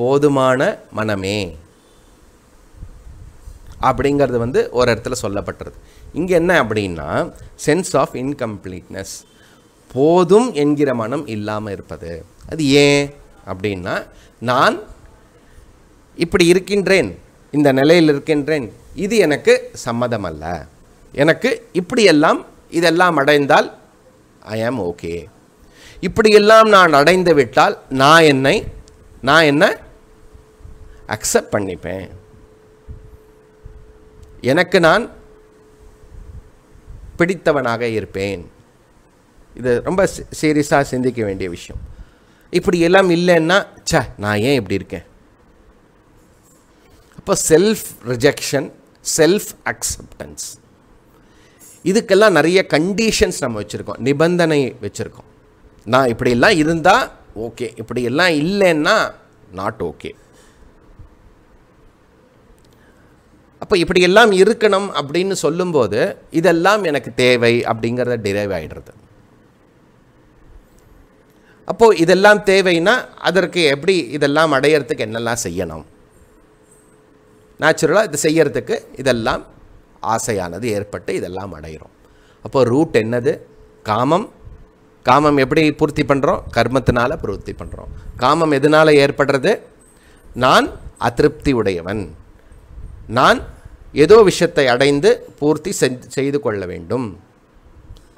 போதுமான மனமே அப்படிங்கிறது வந்து ஒரு இடத்துல சொல்லப்பட்டுறது இங்கே என்ன அப்படின்னா சென்ஸ் ஆஃப் இன்கம்ப்ளீட்னஸ் போதும் என்கிற மனம் இல்லாமல் இருப்பது அது ஏன் அப்படின்னா நான் இப்படி இருக்கின்றேன் இந்த நிலையில் இருக்கின்றேன் இது எனக்கு சம்மதம் அல்ல எனக்கு இப்படியெல்லாம் இதெல்லாம் அடைந்தால் ஐ ஆம் ஓகே இப்படியெல்லாம் நான் அடைந்து விட்டால் நான் என்னை நான் என்ன அக்செப்ட் பண்ணிப்பேன் எனக்கு நான் பிடித்தவனாக இருப்பேன் இது ரொம்ப சீரியஸாக சிந்திக்க வேண்டிய விஷயம் இப்படி எல்லாம் இல்லைன்னா சே நான் ஏன் இப்படி இருக்கேன் அப்போ செல்ஃப் ரிஜெக்ஷன் செல்ஃப் அக்செப்டன்ஸ் இதுக்கெல்லாம் நிறைய கண்டிஷன்ஸ் நம்ம வச்சுருக்கோம் நிபந்தனை வச்சுருக்கோம் நான் இப்படியெல்லாம் இருந்தால் ஓகே இப்படியெல்லாம் இல்லைன்னா நாட் ஓகே அப்போ இப்படியெல்லாம் இருக்கணும் அப்படின்னு சொல்லும்போது இதெல்லாம் எனக்கு தேவை அப்படிங்கிறத டிரைவ் ஆகிடுறது அப்போது இதெல்லாம் தேவைன்னா அதற்கு எப்படி இதெல்லாம் அடையிறதுக்கு என்னெல்லாம் செய்யணும் நேச்சுரலாக இது செய்யறதுக்கு இதெல்லாம் ஆசையானது ஏற்பட்டு இதெல்லாம் அடைகிறோம் அப்போது ரூட் என்னது காமம் காமம் எப்படி பூர்த்தி பண்ணுறோம் கர்மத்தினால் பூர்த்தி பண்ணுறோம் காமம் எதனால் ஏற்படுறது நான் அதிருப்தி உடையவன் நான் ஏதோ விஷயத்தை அடைந்து பூர்த்தி செய்து கொள்ள வேண்டும்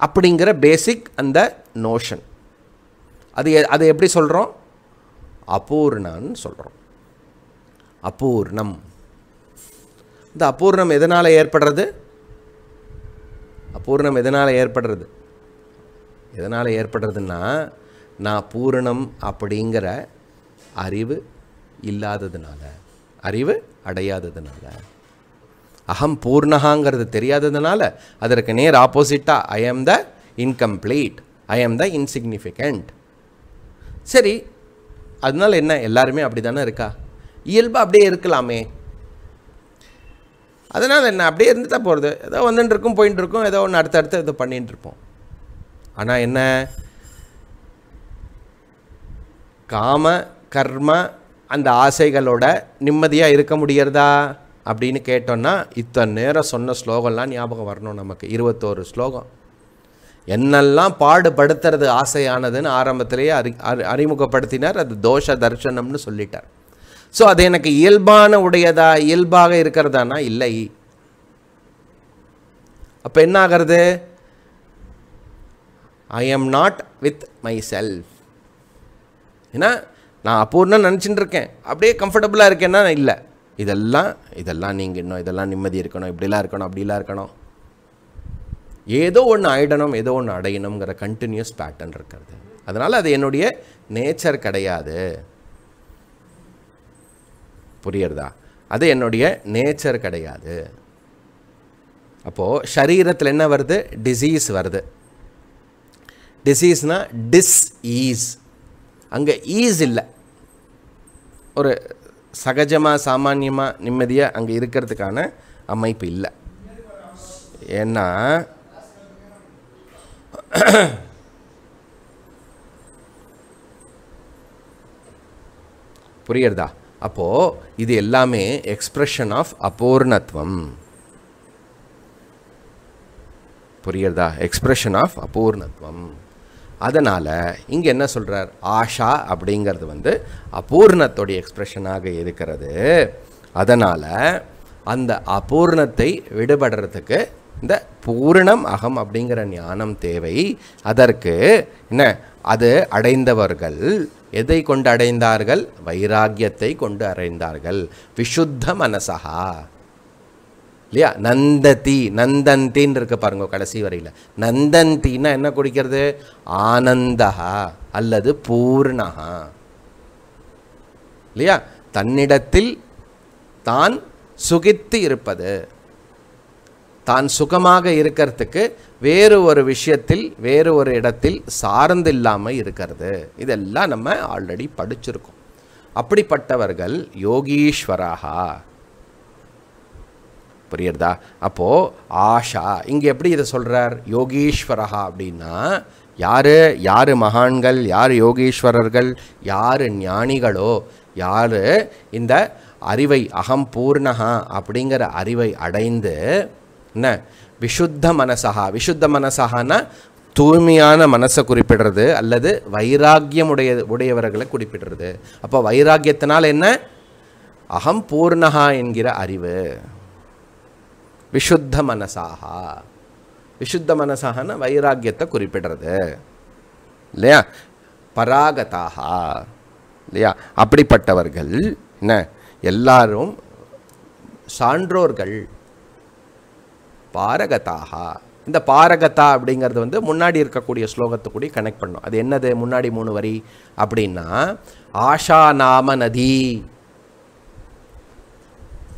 அப்படிங்கிற பேசிக் அந்த நோஷன் அது அது எப்படி சொல்கிறோம் அபூர்ணான்னு சொல்கிறோம் அபூர்ணம் இந்த அபூர்ணம் எதனால் ஏற்படுறது அபூர்ணம் எதனால் ஏற்படுறது எதனால் ஏற்படுறதுன்னா நான் பூரணம் அப்படிங்கிற அறிவு இல்லாததுனால அறிவு அடையாததுனால அகம் பூர்ணகாங்கிறது தெரியாததுனால அதற்கு நேர் ஆப்போசிட்டாக ஐ ஆம் த இன்கம்ப்ளீட் ஐ ஆம் த இன்சிக்னிஃபிகண்ட் சரி அதனால் என்ன எல்லாருமே அப்படி தானே இருக்கா இயல்பு அப்படியே இருக்கலாமே அதனால் என்ன அப்படியே இருந்து தான் போகிறது ஏதோ வந்துட்டு இருக்கும் போயின்னு இருக்கும் ஏதோ ஒன்று அடுத்தடுத்து இது பண்ணிகிட்டு இருப்போம் ஆனால் என்ன காம கர்ம அந்த ஆசைகளோட நிம்மதியாக இருக்க முடியறதா அப்படின்னு கேட்டோன்னா இத்தனை நேரம் சொன்ன ஸ்லோகம்லாம் ஞாபகம் வரணும் நமக்கு இருபத்தோரு ஸ்லோகம் என்னெல்லாம் பாடுபடுத்துறது ஆசையானதுன்னு ஆரம்பத்திலேயே அறி அறி அறிமுகப்படுத்தினார் அது தோஷ தர்ஷனம்னு சொல்லிட்டார் ஸோ அது எனக்கு இயல்பான உடையதா இயல்பாக இருக்கிறதானா இல்லை அப்போ என்ன ஆகிறது I am not with myself ஏன்னா நான் அப்பூர்ணம் நினச்சிட்டு இருக்கேன் அப்படியே கம்ஃபர்டபுளாக இருக்கேன்னா இல்லை இதெல்லாம் இதெல்லாம் நீங்கள் இன்னும் இதெல்லாம் நிம்மதி இருக்கணும் இப்படிலாம் இருக்கணும் அப்படிலாம் இருக்கணும் ஏதோ ஒன்று ஆயிடணும் ஏதோ ஒன்று அடையணுங்கிற கண்டினியூஸ் பேட்டர்ன் இருக்கிறது அதனால் அது என்னுடைய நேச்சர் கிடையாது புரியுறதா அது என்னுடைய நேச்சர் கிடையாது அப்போது சரீரத்தில் என்ன வருது டிசீஸ் வருது டிசீஸ்னால் ஈஸ் அங்கே ஈஸ் இல்லை ஒரு சகஜமாக சாமானியமாக நிம்மதியாக அங்கே இருக்கிறதுக்கான அமைப்பு இல்லை ஏன்னா புரியுறதா அப்போது இது எல்லாமே எக்ஸ்ப்ரெஷன் ஆஃப் அபூர்ணத்துவம் புரியுறதா எக்ஸ்ப்ரெஷன் ஆஃப் அபூர்ணத்துவம் அதனால் இங்கே என்ன சொல்கிறார் ஆஷா அப்படிங்கிறது வந்து அபூர்ணத்தோடைய எக்ஸ்ப்ரெஷனாக இருக்கிறது அதனால் அந்த அபூர்ணத்தை விடுபடுறதுக்கு இந்த பூரணம் அகம் அப்படிங்கிற ஞானம் தேவை அதற்கு என்ன அது அடைந்தவர்கள் எதை கொண்டு அடைந்தார்கள் வைராக்கியத்தை கொண்டு அடைந்தார்கள் விஷுத்த மனசகா இல்லையா நந்ததி நந்தந்தின்னு இருக்க பாருங்க கடைசி வரையில் நந்தந்தின்னா என்ன குடிக்கிறது ஆனந்தகா அல்லது பூர்ணகா இல்லையா தன்னிடத்தில் தான் சுகித்து இருப்பது தான் சுகமாக இருக்கிறதுக்கு வேறு ஒரு விஷயத்தில் வேறு ஒரு இடத்தில் சார்ந்து இல்லாமல் இருக்கிறது இதெல்லாம் நம்ம ஆல்ரெடி படிச்சிருக்கோம் அப்படிப்பட்டவர்கள் யோகீஸ்வராகா புரியுறதா அப்போது ஆஷா இங்கே எப்படி இதை சொல்கிறார் யோகீஸ்வரகா அப்படின்னா யார் யார் மகான்கள் யார் யோகீஸ்வரர்கள் யார் ஞானிகளோ யார் இந்த அறிவை அகம் பூர்ணகா அப்படிங்கிற அறிவை அடைந்து என்ன விஷுத்த மனசகா விஷுத்த மனசகானா தூய்மையான மனசை குறிப்பிடுறது அல்லது வைராக்கியம் உடைய உடையவர்களை குறிப்பிடுறது அப்போ வைராக்கியத்தினால் என்ன அகம் பூர்ணகா என்கிற அறிவு விஷுத்த மனசாகா விஷுத்த மனசாகன வைராக்கியத்தை குறிப்பிடுறது இல்லையா பராகதாக இல்லையா அப்படிப்பட்டவர்கள் என்ன எல்லாரும் சான்றோர்கள் பாரகதாக இந்த பாரகதா அப்படிங்கிறது வந்து முன்னாடி இருக்கக்கூடிய ஸ்லோகத்தை கூட கனெக்ட் பண்ணும் அது என்னது முன்னாடி மூணு வரி அப்படின்னா ஆஷா நாம நதி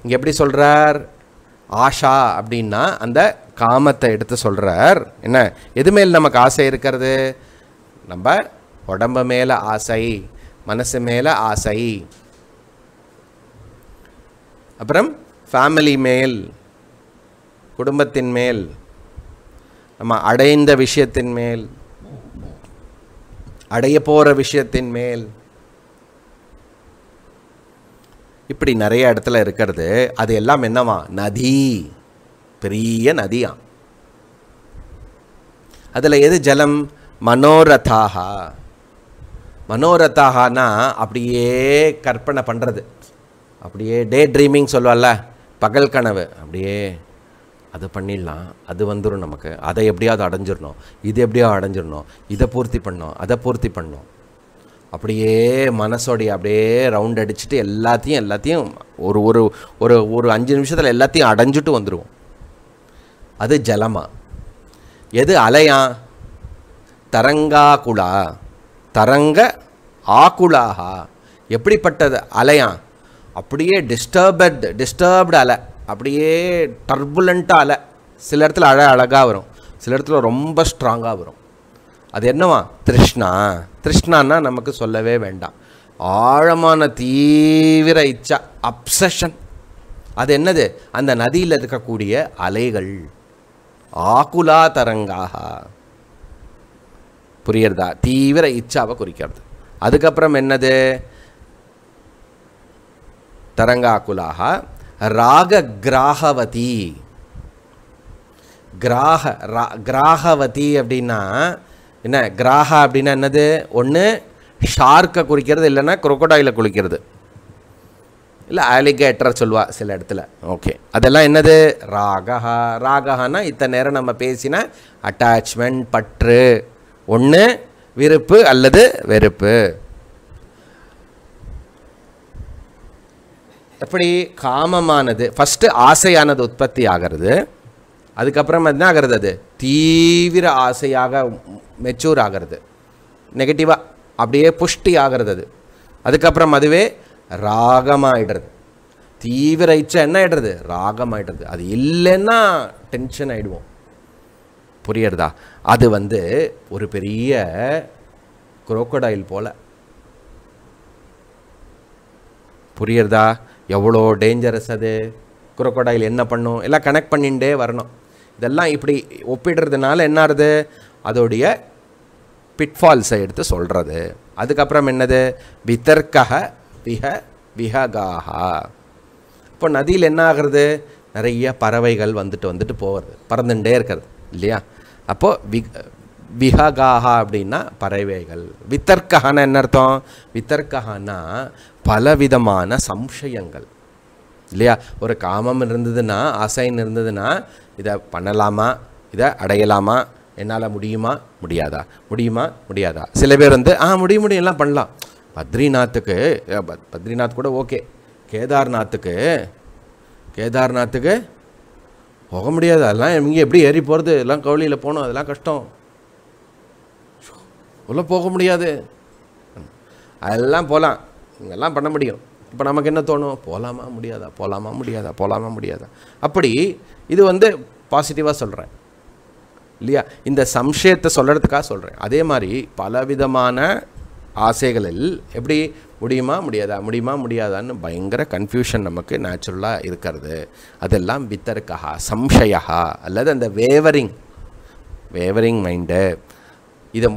இங்கே எப்படி சொல்கிறார் ஆஷா அப்படின்னா அந்த காமத்தை எடுத்து சொல்கிறார் என்ன எது மேல் நமக்கு ஆசை இருக்கிறது நம்ம உடம்பு மேலே ஆசை மனசு மேலே ஆசை அப்புறம் ஃபேமிலி மேல் குடும்பத்தின் மேல் நம்ம அடைந்த விஷயத்தின் மேல் அடைய போகிற விஷயத்தின் மேல் இப்படி நிறைய இடத்துல இருக்கிறது அது எல்லாம் என்னவா நதி பெரிய நதியா அதில் எது ஜலம் மனோரதாக மனோரதாகனா அப்படியே கற்பனை பண்ணுறது அப்படியே டே ட்ரீமிங் சொல்லுவாள்ல பகல் கனவு அப்படியே அது பண்ணிடலாம் அது வந்துடும் நமக்கு அதை எப்படியாவது அடைஞ்சிடணும் இது எப்படியாவது அடைஞ்சிடணும் இதை பூர்த்தி பண்ணோம் அதை பூர்த்தி பண்ணோம் அப்படியே மனசோடைய அப்படியே ரவுண்ட் அடிச்சுட்டு எல்லாத்தையும் எல்லாத்தையும் ஒரு ஒரு ஒரு ஒரு அஞ்சு நிமிஷத்தில் எல்லாத்தையும் அடைஞ்சிட்டு வந்துடுவோம் அது ஜலமா எது அலையா குழா தரங்க ஆகுலாகா எப்படிப்பட்டது அலையா அப்படியே டிஸ்டர்பட் டிஸ்டர்ப்டு அலை அப்படியே டர்புலண்ட்டாக அலை சில இடத்துல அழ அழகாக வரும் சில இடத்துல ரொம்ப ஸ்ட்ராங்காக வரும் அது என்னவா திருஷ்ணா திருஷ்ணான்னா நமக்கு சொல்லவே வேண்டாம் ஆழமான தீவிர இச்சா அப்சஷன் அது என்னது அந்த நதியில் இருக்கக்கூடிய அலைகள் ஆகுலா தரங்காக புரியறதா தீவிர இச்சாவை குறிக்கிறது அதுக்கப்புறம் என்னது தரங்காக்குலாக ராக கிராகவதி கிராக ரா கிராகவதி அப்படின்னா என்ன கிராஹா அப்படின்னா என்னது ஒன்று ஷார்க்கை குளிக்கிறது இல்லைன்னா குரோக்கோடாயில குளிக்கிறது இல்லை அலிகேட்டர் சொல்லுவா சில இடத்துல ஓகே அதெல்லாம் என்னது ராகஹா ராகஹானா இத்தனை நேரம் நம்ம பேசின அட்டாச்மெண்ட் பற்று ஒன்று விருப்பு அல்லது வெறுப்பு எப்படி காமமானது ஃபஸ்ட்டு ஆசையானது உற்பத்தி ஆகிறது அதுக்கப்புறம் என்ன ஆகிறது அது தீவிர ஆசையாக மெச்சூர் ஆகிறது நெகட்டிவாக அப்படியே புஷ்டி ஆகிறது அது அதுக்கப்புறம் அதுவே ராகமாகிடுறது தீவிர இச்சை என்ன ஆகிடுறது ராகமாகிடுறது அது இல்லைன்னா டென்ஷன் ஆகிடுவோம் புரியறதா அது வந்து ஒரு பெரிய குரோக்கடாயில் போல் புரியறதா எவ்வளோ டேஞ்சரஸ் அது குரோக்கடாயில் என்ன பண்ணும் எல்லாம் கனெக்ட் பண்ணிகிட்டே வரணும் இதெல்லாம் இப்படி ஒப்பிடுறதுனால என்னது அதோடைய பிட்ஃபால்ஸை எடுத்து சொல்கிறது அதுக்கப்புறம் என்னது வித்தர்க்கக விக விஹகாகா இப்போ நதியில் என்ன ஆகிறது நிறைய பறவைகள் வந்துட்டு வந்துட்டு போகிறது பறந்துட்டே இருக்கிறது இல்லையா அப்போது வி விஹகாகா அப்படின்னா பறவைகள் வித்தர்க்கஹான என்ன அர்த்தம் வித்தர்க்கஹானா பலவிதமான சம்சயங்கள் இல்லையா ஒரு காமம் இருந்ததுன்னா அசைன் இருந்ததுன்னா இதை பண்ணலாமா இதை அடையலாமா என்னால் முடியுமா முடியாதா முடியுமா முடியாதா சில பேர் வந்து ஆ முடியும் முடியும் எல்லாம் பண்ணலாம் பத்ரிநாத்துக்கு பத்ரிநாத் கூட ஓகே கேதார்நாத்துக்கு கேதார்நாத்துக்கு போக முடியாது அதெல்லாம் இங்கே எப்படி ஏறி போகிறது எல்லாம் கவுளியில் போகணும் அதெல்லாம் கஷ்டம் உள்ளே போக முடியாது அதெல்லாம் போகலாம் இங்கெல்லாம் பண்ண முடியும் இப்போ நமக்கு என்ன தோணும் போகலாமா முடியாதா போகலாமா முடியாதா போகலாமா முடியாதா அப்படி இது வந்து பாசிட்டிவாக சொல்கிறேன் இல்லையா இந்த சம்சயத்தை சொல்கிறதுக்காக சொல்கிறேன் அதே மாதிரி பலவிதமான ஆசைகளில் எப்படி முடியுமா முடியாதா முடியுமா முடியாதான்னு பயங்கர கன்ஃபியூஷன் நமக்கு நேச்சுரலாக இருக்கிறது அதெல்லாம் வித்தருக்கா சம்சயா அல்லது அந்த வேவரிங் வேவரிங் மைண்டு இதை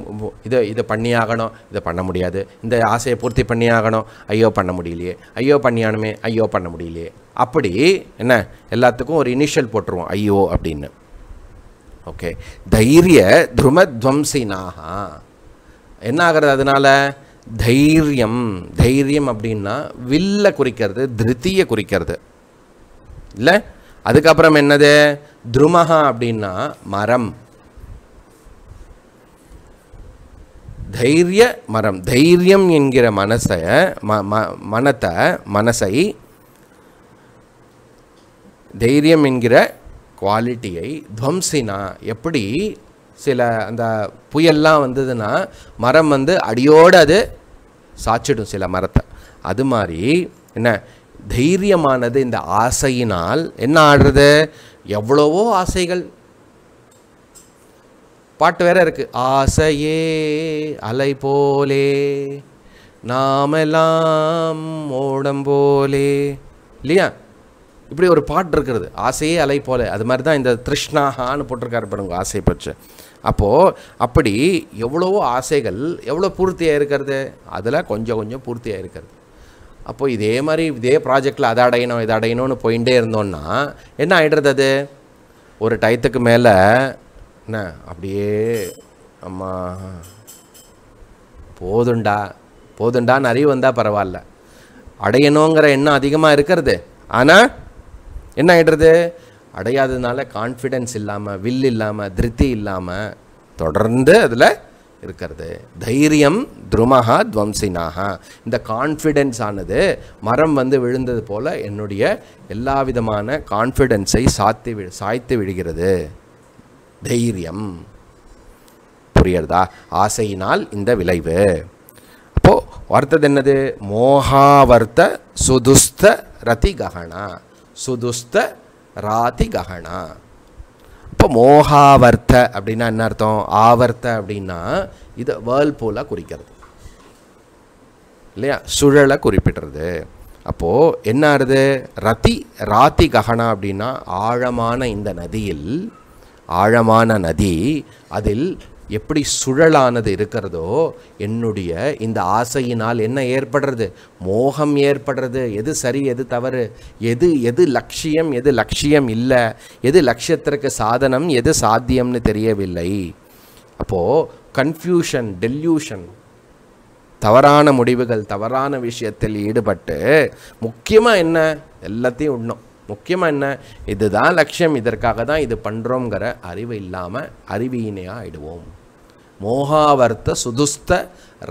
இதை இதை பண்ணியாகணும் இதை பண்ண முடியாது இந்த ஆசையை பூர்த்தி பண்ணியாகணும் ஐயோ பண்ண முடியலையே ஐயோ பண்ணியானுமே ஐயோ பண்ண முடியலையே அப்படி என்ன எல்லாத்துக்கும் ஒரு இனிஷியல் போட்டுருவோம் ஐயோ அப்படின்னு ஓகே தைரிய துருமத்வம்சினாக என்ன ஆகிறது அதனால தைரியம் தைரியம் அப்படின்னா வில்ல குறிக்கிறது திருத்தியை குறிக்கிறது இல்லை அதுக்கப்புறம் என்னது துருமகா அப்படின்னா மரம் தைரிய மரம் தைரியம் என்கிற மனசை மனத்தை மனசை தைரியம் என்கிற குவாலிட்டியை துவம்சினா எப்படி சில அந்த புயல்லாம் வந்ததுன்னா மரம் வந்து அடியோடு அது சாச்சிடும் சில மரத்தை அது மாதிரி என்ன தைரியமானது இந்த ஆசையினால் என்ன ஆடுறது எவ்வளவோ ஆசைகள் பாட்டு வேற இருக்கு ஆசையே அலை போலே நாமெல்லாம் ஓடம் போலே இல்லையா இப்படி ஒரு பாட்டு இருக்கிறது ஆசையே அலை போல அது மாதிரி தான் இந்த திருஷ்ணாஹான்னு போட்டிருக்காரு பாருங்க ஆசை பற்றி அப்போது அப்படி எவ்வளவோ ஆசைகள் எவ்வளோ பூர்த்தியாக இருக்கிறது அதில் கொஞ்சம் கொஞ்சம் பூர்த்தியாக இருக்கிறது அப்போது இதே மாதிரி இதே ப்ராஜெக்டில் அதை அடையணும் இதை அடையணும்னு போயிட்டே இருந்தோன்னா என்ன ஆகிடுறது அது ஒரு டயத்துக்கு மேலே என்ன அப்படியே அம்மா போதுண்டா போதுண்டான்னு அறிவு வந்தால் பரவாயில்ல அடையணுங்கிற எண்ணம் அதிகமாக இருக்கிறது ஆனால் என்ன ஆகிடுறது அடையாததுனால கான்ஃபிடென்ஸ் இல்லாமல் வில் இல்லாமல் திருப்தி இல்லாமல் தொடர்ந்து அதில் இருக்கிறது தைரியம் துருமகா துவம்சினாக இந்த கான்ஃபிடென்ஸ் ஆனது மரம் வந்து விழுந்தது போல் என்னுடைய எல்லா விதமான கான்ஃபிடென்ஸை சாத்தி வி சாய்த்து விடுகிறது தைரியம் புரியறதா ஆசையினால் இந்த விளைவு அப்போது வார்த்தது என்னது மோகாவர்த்த சுதுஸ்த ரதி ககனா சுதுஸ்த ராதி ககணா இப்போ மோகாவர்த்த அப்படின்னா என்ன அர்த்தம் ஆவர்த்த அப்படின்னா இது வேர்ல் பூலாக குறிக்கிறது இல்லையா சுழலை குறிப்பிடுறது அப்போது என்ன ஆறுது ரத்தி ராத்தி ககனா அப்படின்னா ஆழமான இந்த நதியில் ஆழமான நதி அதில் எப்படி சுழலானது இருக்கிறதோ என்னுடைய இந்த ஆசையினால் என்ன ஏற்படுறது மோகம் ஏற்படுறது எது சரி எது தவறு எது எது லட்சியம் எது லட்சியம் இல்லை எது லட்சியத்திற்கு சாதனம் எது சாத்தியம்னு தெரியவில்லை அப்போது கன்ஃபியூஷன் டெல்யூஷன் தவறான முடிவுகள் தவறான விஷயத்தில் ஈடுபட்டு முக்கியமாக என்ன எல்லாத்தையும் உண்ணும் முக்கியமாக என்ன இதுதான் லட்சியம் இதற்காக தான் இது பண்ணுறோங்கிற அறிவு இல்லாமல் அறிவியினையாக ஆயிடுவோம் மோகாவர்த்த சுதுஸ்த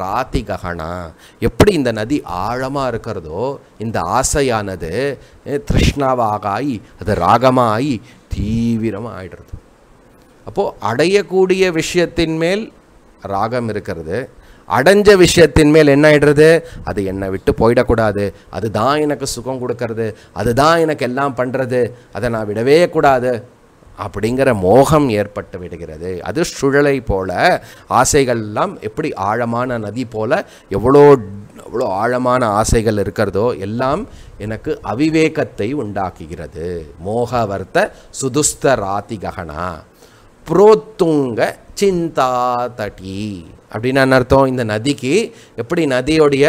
ராதி ககனா எப்படி இந்த நதி ஆழமாக இருக்கிறதோ இந்த ஆசையானது திருஷ்ணாவாக ஆகி அது ராகமாகி தீவிரமாக ஆயிடுறது அப்போது அடையக்கூடிய விஷயத்தின் மேல் ராகம் இருக்கிறது அடைஞ்ச விஷயத்தின் மேல் என்ன ஆகிடுறது அது என்னை விட்டு போயிடக்கூடாது அதுதான் எனக்கு சுகம் கொடுக்கறது அதுதான் எனக்கு எல்லாம் பண்ணுறது அதை நான் விடவே கூடாது அப்படிங்கிற மோகம் ஏற்பட்டு விடுகிறது அது சுழலை போல ஆசைகள்லாம் எப்படி ஆழமான நதி போல எவ்வளோ எவ்வளோ ஆழமான ஆசைகள் இருக்கிறதோ எல்லாம் எனக்கு அவிவேகத்தை உண்டாக்குகிறது மோகவர்த்த வர்த்த சுதுஸ்தராதி கஹனா புரோத்துங்க சிந்தா தட்டி அப்படின்னு அர்த்தம் இந்த நதிக்கு எப்படி நதியுடைய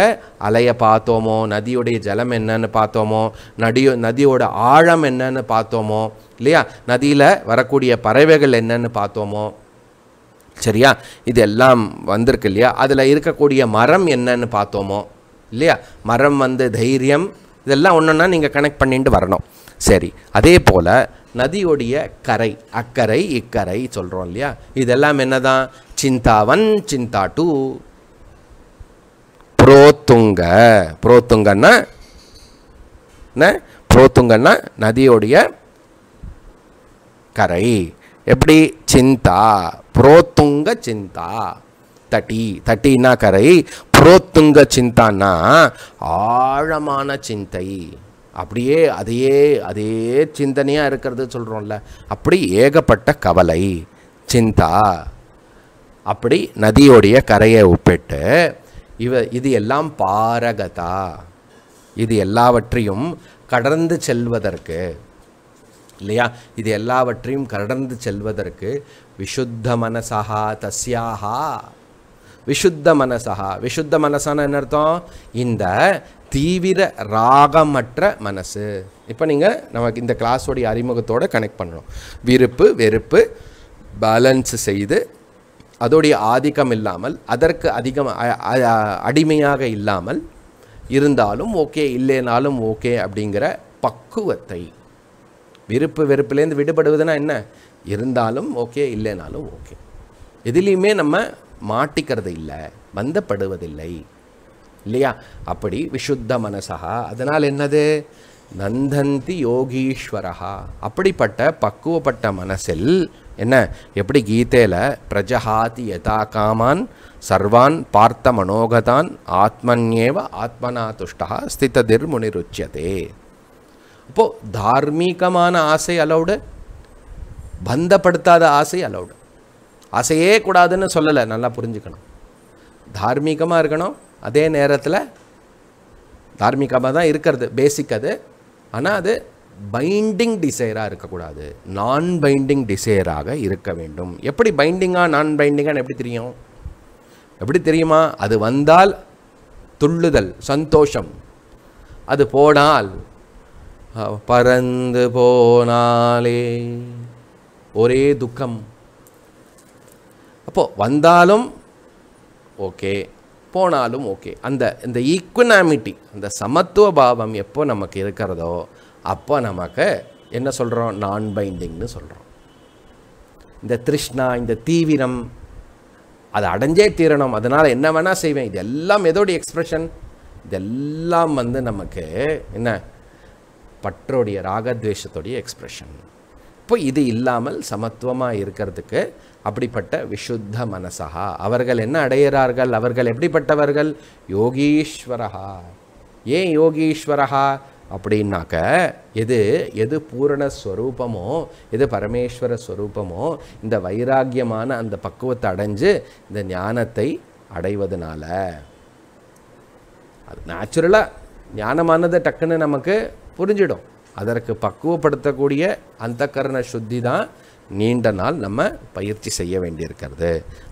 அலையை பார்த்தோமோ நதியுடைய ஜலம் என்னன்னு பார்த்தோமோ நடியோ நதியோட ஆழம் என்னன்னு பார்த்தோமோ இல்லையா நதியில் வரக்கூடிய பறவைகள் என்னன்னு பார்த்தோமோ சரியா இது எல்லாம் வந்திருக்கு இல்லையா அதில் இருக்கக்கூடிய மரம் என்னன்னு பார்த்தோமோ இல்லையா மரம் வந்து தைரியம் இதெல்லாம் ஒன்றுன்னா நீங்கள் கனெக்ட் பண்ணிட்டு வரணும் சரி அதே போல் நதியோடைய கரை அக்கறை இக்கரை சொல்கிறோம் இல்லையா இதெல்லாம் என்ன தான் சிந்தாவன் சிந்தா டூ புரோத்துங்க புரோத்துங்கன்னா புரோத்துங்கன்னா நதியோடைய கரை எப்படி சிந்தா புரோத்துங்க சிந்தா தட்டி தட்டின்னா கரை புரோத்துங்க சிந்தான்னா ஆழமான சிந்தை அப்படியே அதையே அதே சிந்தனையாக இருக்கிறது சொல்கிறோம்ல அப்படி ஏகப்பட்ட கவலை சிந்தா அப்படி நதியோடைய கரையை ஒப்பிட்டு இவ இது எல்லாம் பாரகதா இது எல்லாவற்றையும் கடந்து செல்வதற்கு இல்லையா இது எல்லாவற்றையும் கடந்து செல்வதற்கு விஷுத்த மனசா தஸ்யாகா விஷுத்த மனசா விஷுத்த மனசான என்ன அர்த்தம் இந்த தீவிர ராகமற்ற மனசு இப்போ நீங்கள் நமக்கு இந்த கிளாஸோடைய அறிமுகத்தோடு கனெக்ட் பண்ணணும் விருப்பு வெறுப்பு பேலன்ஸ் செய்து அதோடைய ஆதிக்கம் இல்லாமல் அதற்கு அதிகம் அடிமையாக இல்லாமல் இருந்தாலும் ஓகே இல்லைனாலும் ஓகே அப்படிங்கிற பக்குவத்தை விருப்பு வெறுப்புலேருந்து விடுபடுவதுன்னா என்ன இருந்தாலும் ஓகே இல்லைனாலும் ஓகே எதுலேயுமே நம்ம மாட்டிக்கிறது இல்லை வந்தப்படுவதில்லை இல்லையா அப்படி விஷுத்த மனசகா அதனால் என்னது நந்தந்தி யோகீஸ்வரகா அப்படிப்பட்ட பக்குவப்பட்ட மனசில் என்ன எப்படி கீதையில் பிரஜஹாதி யதா காமான் சர்வான் பார்த்த மனோகதான் ஆத்மன்யேவ ஆத்மனா துஷ்டா ஸ்திததிர் முனிருச்சியதே அப்போது தார்மீகமான ஆசை அலௌடு பந்தப்படுத்தாத ஆசை அலௌடு ஆசையே கூடாதுன்னு சொல்லலை நல்லா புரிஞ்சுக்கணும் தார்மீகமாக இருக்கணும் அதே நேரத்தில் தார்மீகமாக தான் இருக்கிறது பேசிக் அது ஆனால் அது பைண்டிங் டிசைராக இருக்கக்கூடாது நான் பைண்டிங் டிசைராக இருக்க வேண்டும் எப்படி பைண்டிங்காக நான் பைண்டிங்கான்னு எப்படி தெரியும் எப்படி தெரியுமா அது வந்தால் துள்ளுதல் சந்தோஷம் அது போனால் பறந்து போனாலே ஒரே துக்கம் அப்போது வந்தாலும் ஓகே போனாலும் ஓகே அந்த இந்த ஈக்குனாமிட்டி அந்த சமத்துவ பாவம் எப்போ நமக்கு இருக்கிறதோ அப்போ நமக்கு என்ன சொல்கிறோம் நான் பைண்டிங்னு சொல்கிறோம் இந்த திருஷ்ணா இந்த தீவிரம் அது அடைஞ்சே தீரணும் அதனால் என்ன வேணால் செய்வேன் இது எல்லாம் எதோடைய எக்ஸ்ப்ரெஷன் இதெல்லாம் வந்து நமக்கு என்ன பற்றோடைய ராகத்வேஷத்துடைய எக்ஸ்ப்ரெஷன் இப்போ இது இல்லாமல் சமத்துவமாக இருக்கிறதுக்கு அப்படிப்பட்ட விஷுத்த மனசகா அவர்கள் என்ன அடையிறார்கள் அவர்கள் எப்படிப்பட்டவர்கள் யோகீஸ்வரகா ஏன் யோகீஸ்வரகா அப்படின்னாக்க எது எது பூரண ஸ்வரூபமோ எது பரமேஸ்வர ஸ்வரூபமோ இந்த வைராக்கியமான அந்த பக்குவத்தை அடைஞ்சு இந்த ஞானத்தை அடைவதனால அது நேச்சுரலாக ஞானமானது டக்குன்னு நமக்கு புரிஞ்சிடும் அதற்கு பக்குவப்படுத்தக்கூடிய அந்த கரண சுத்தி தான் நீண்ட நாள் நம்ம பயிற்சி செய்ய வேண்டியிருக்கிறது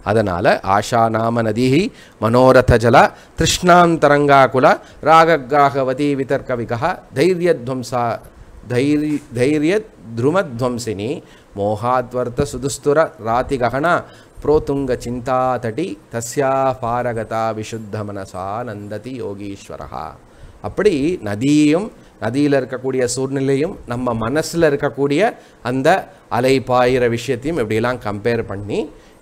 அதனால் ஆஷா நாம நதிஹி மனோரத ஜல திருஷ்ணாந்தரங்காகுல ராககாகவதி விதர்கவிகா தைரியத்வம்சா தைரி தைரிய துருமத்வம்சினி மோகாத்வர்த்த சுதுஸ்துர ராதி ககனா புரோத்துங்க சிந்தா தட்டி தஸ்யா பாரகதா விஷுத்த மனசா நந்ததி யோகீஸ்வரகா அப்படி நதியும் நதியில் இருக்கக்கூடிய சூழ்நிலையும் நம்ம மனசில் இருக்கக்கூடிய அந்த அலை பாயிற விஷயத்தையும் எப்படிலாம் கம்பேர் பண்ணி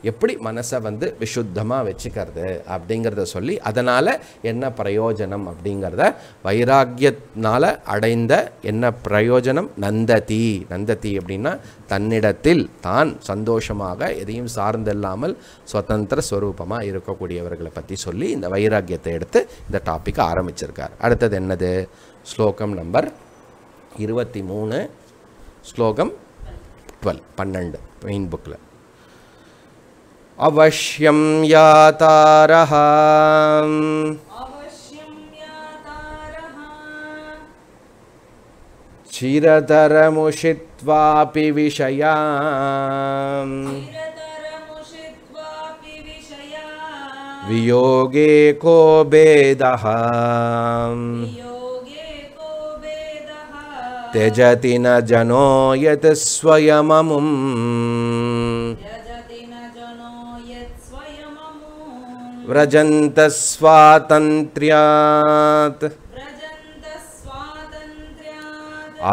எப்படி மனசை வந்து விசுத்தமாக வச்சுக்கிறது அப்படிங்கிறத சொல்லி அதனால் என்ன பிரயோஜனம் அப்படிங்கிறத வைராக்கியத்தினால் அடைந்த என்ன பிரயோஜனம் நந்ததி நந்ததி அப்படின்னா தன்னிடத்தில் தான் சந்தோஷமாக எதையும் சார்ந்தில்லாமல் சுதந்திர ஸ்வரூபமாக இருக்கக்கூடியவர்களை பற்றி சொல்லி இந்த வைராக்கியத்தை எடுத்து இந்த டாப்பிக்கை ஆரம்பிச்சிருக்கார் அடுத்தது என்னது श्लोकं नम्बर् इव श्लोकं ट्वेल् पैन्बुक् अवश्यं यातारः चिरतरमुषित्वापि विषया वियोगे को भेदः त्यजति न जनो यत् स्वयममुम् स्वातन्त्र्यात्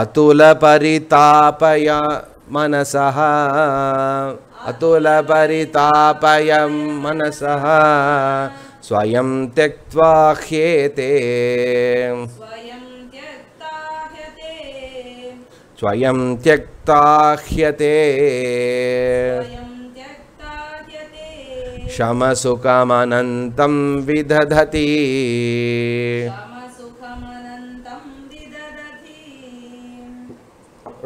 अतुलपरितापय अतुल अतुलपरितापय मनसः स्वयं त्यक्त्वा ह्येते त्वयं त्यक्ता ह्यते शमसुखमनन्तं विदधति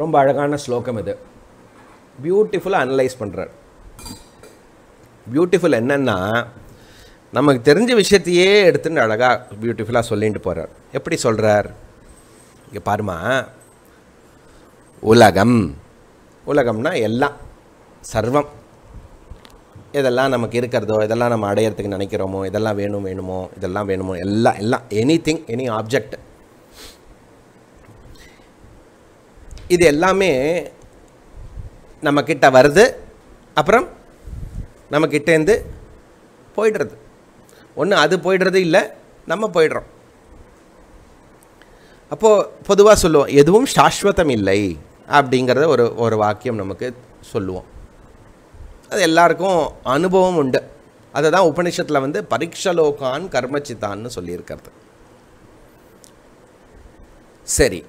ரொம்ப அழகான ஸ்லோகம் இது பியூட்டிஃபுல்லாக அனலைஸ் பண்ணுறார் பியூட்டிஃபுல் என்னென்னா நமக்கு தெரிஞ்ச விஷயத்தையே எடுத்துன்னு அழகாக பியூட்டிஃபுல்லாக சொல்லிட்டு போகிறார் எப்படி சொல்கிறார் இங்கே பாருமா உலகம் உலகம்னா எல்லாம் சர்வம் இதெல்லாம் நமக்கு இருக்கிறதோ இதெல்லாம் நம்ம அடையிறதுக்கு நினைக்கிறோமோ இதெல்லாம் வேணும் வேணுமோ இதெல்லாம் வேணுமோ எல்லாம் எல்லாம் எனி திங் எனி ஆப்ஜெக்ட் இது எல்லாமே நம்மக்கிட்ட வருது அப்புறம் நம்மக்கிட்டேருந்து போயிடுறது ஒன்று அது போயிடுறது இல்லை நம்ம போயிடுறோம் அப்போது பொதுவாக சொல்லுவோம் எதுவும் சாஸ்வதம் இல்லை அப்படிங்கிறத ஒரு ஒரு வாக்கியம் நமக்கு சொல்லுவோம் அது எல்லாருக்கும் அனுபவம் உண்டு அதை தான் உபனிஷத்தில் வந்து பரீட்சலோகான் கர்மச்சித்தான்னு சொல்லியிருக்கிறது சரி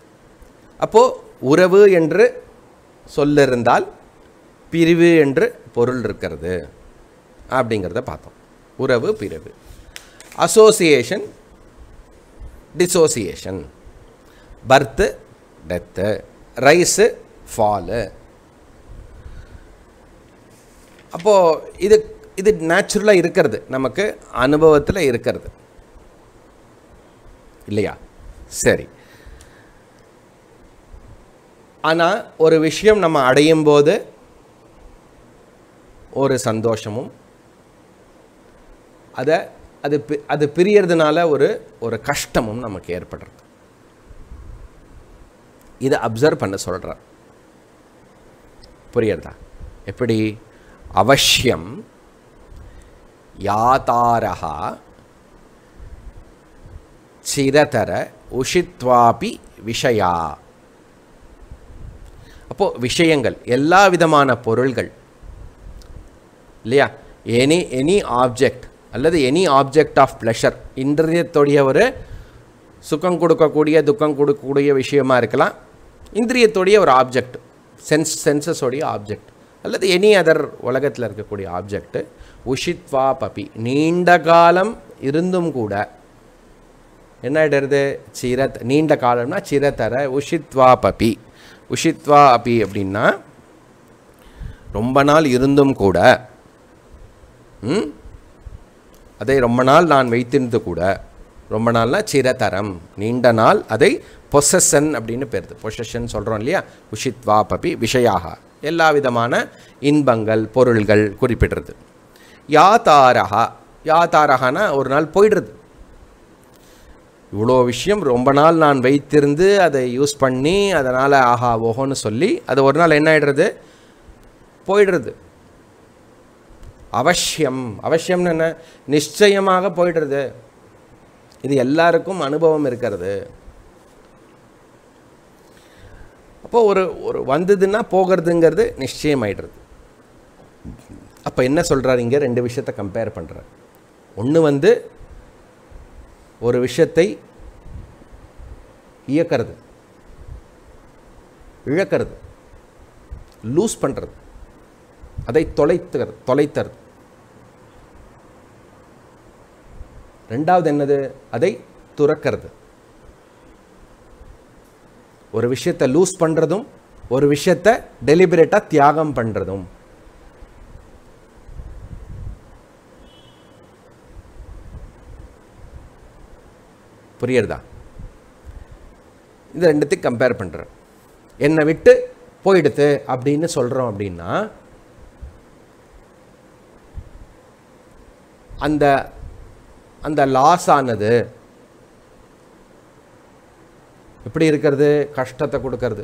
அப்போது உறவு என்று சொல்லிருந்தால் பிரிவு என்று பொருள் இருக்கிறது அப்படிங்கிறத பார்த்தோம் உறவு பிரிவு association dissociation birth death rise fall அப்போது இது இது நேச்சுரலாக இருக்கிறது நமக்கு அனுபவத்தில் இருக்கிறது இல்லையா சரி ஆனால் ஒரு விஷயம் நம்ம அடையும் போது ஒரு சந்தோஷமும் அதை அது அது பிரியறதுனால ஒரு ஒரு கஷ்டமும் நமக்கு ஏற்படுறது இதை அப்சர்வ் பண்ண சொல்கிறார் புரியுறதா எப்படி அவசியம் யாத்தாரா சிரதர உஷித்வாபி விஷயா அப்போ விஷயங்கள் எல்லா விதமான பொருள்கள் இல்லையா எனி எனி ஆப்ஜெக்ட் அல்லது எனி ஆப்ஜெக்ட் ஆஃப் பிளஷர் இன்றையத்துடைய ஒரு சுகம் கொடுக்கக்கூடிய துக்கம் கொடுக்கக்கூடிய விஷயமா இருக்கலாம் இந்திரியத்தோடைய ஒரு ஆப்ஜெக்ட் சென்ஸ் சென்சஸோடைய ஆப்ஜெக்ட் அல்லது எனி அதர் உலகத்தில் இருக்கக்கூடிய ஆப்ஜெக்ட்டு உஷித்வா பபி நீண்ட காலம் இருந்தும் கூட என்ன ஆகிடுறது சிரத் நீண்ட காலம்னா சிரத்தர உஷித்வா பபி உஷித்வா அபி அப்படின்னா ரொம்ப நாள் இருந்தும் கூட அதை ரொம்ப நாள் நான் வைத்திருந்து கூட ரொம்ப நாள்னா சிரதரம் நீண்ட நாள் அதை பொசஷன் அப்படின்னு பேருது பொசஷன் சொல்கிறோம் இல்லையா உஷித்வா பபி விஷயாக எல்லா விதமான இன்பங்கள் பொருள்கள் குறிப்பிடுறது யாத்தாரகா யாத்தாரகானா ஒரு நாள் போயிடுறது இவ்வளோ விஷயம் ரொம்ப நாள் நான் வைத்திருந்து அதை யூஸ் பண்ணி அதனால் ஆஹா ஓஹோன்னு சொல்லி அது ஒரு நாள் என்ன ஆகிடுறது போயிடுறது அவசியம் அவசியம்னு என்ன நிச்சயமாக போயிடுறது இது எல்லாருக்கும் அனுபவம் இருக்கிறது அப்போ ஒரு ஒரு வந்ததுன்னா போகிறதுங்கிறது நிச்சயமாயிடுறது அப்போ என்ன சொல்கிறார் இங்கே ரெண்டு விஷயத்தை கம்பேர் பண்ணுற ஒன்று வந்து ஒரு விஷயத்தை இயக்கிறது இழக்கிறது லூஸ் பண்ணுறது அதை தொலைத்துகிறது தொலைத்தறது ரெண்டாவது என்னது அதை துறக்கிறது ஒரு விஷயத்தை லூஸ் பண்ணுறதும் ஒரு விஷயத்தை டெலிபரேட்டாக தியாகம் பண்ணுறதும் புரியறதா இது ரெண்டுத்தையும் கம்பேர் பண்ணுறேன் என்னை விட்டு போயிடுது அப்படின்னு சொல்கிறோம் அப்படின்னா அந்த அந்த லாஸ் ஆனது எப்படி இருக்கிறது கஷ்டத்தை கொடுக்கறது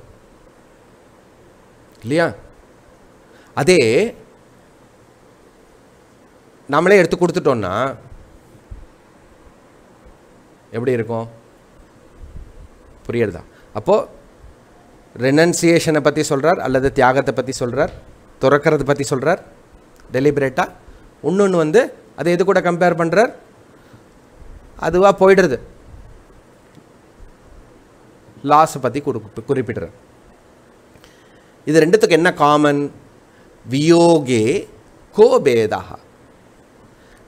இல்லையா அதே நம்மளே எடுத்து கொடுத்துட்டோன்னா எப்படி இருக்கும் புரியுறதா அப்போது ரெனன்சியேஷனை பற்றி சொல்கிறார் அல்லது தியாகத்தை பற்றி சொல்கிறார் துறக்கிறத பற்றி சொல்கிறார் டெலிபரேட்டாக இன்னொன்று வந்து அதை எது கூட கம்பேர் பண்ணுறார் அதுவாக போயிடுறது லாஸை பற்றி குறிப்பு குறிப்பிடுறேன் இது ரெண்டுத்துக்கு என்ன காமன் வியோகே கோபேதாக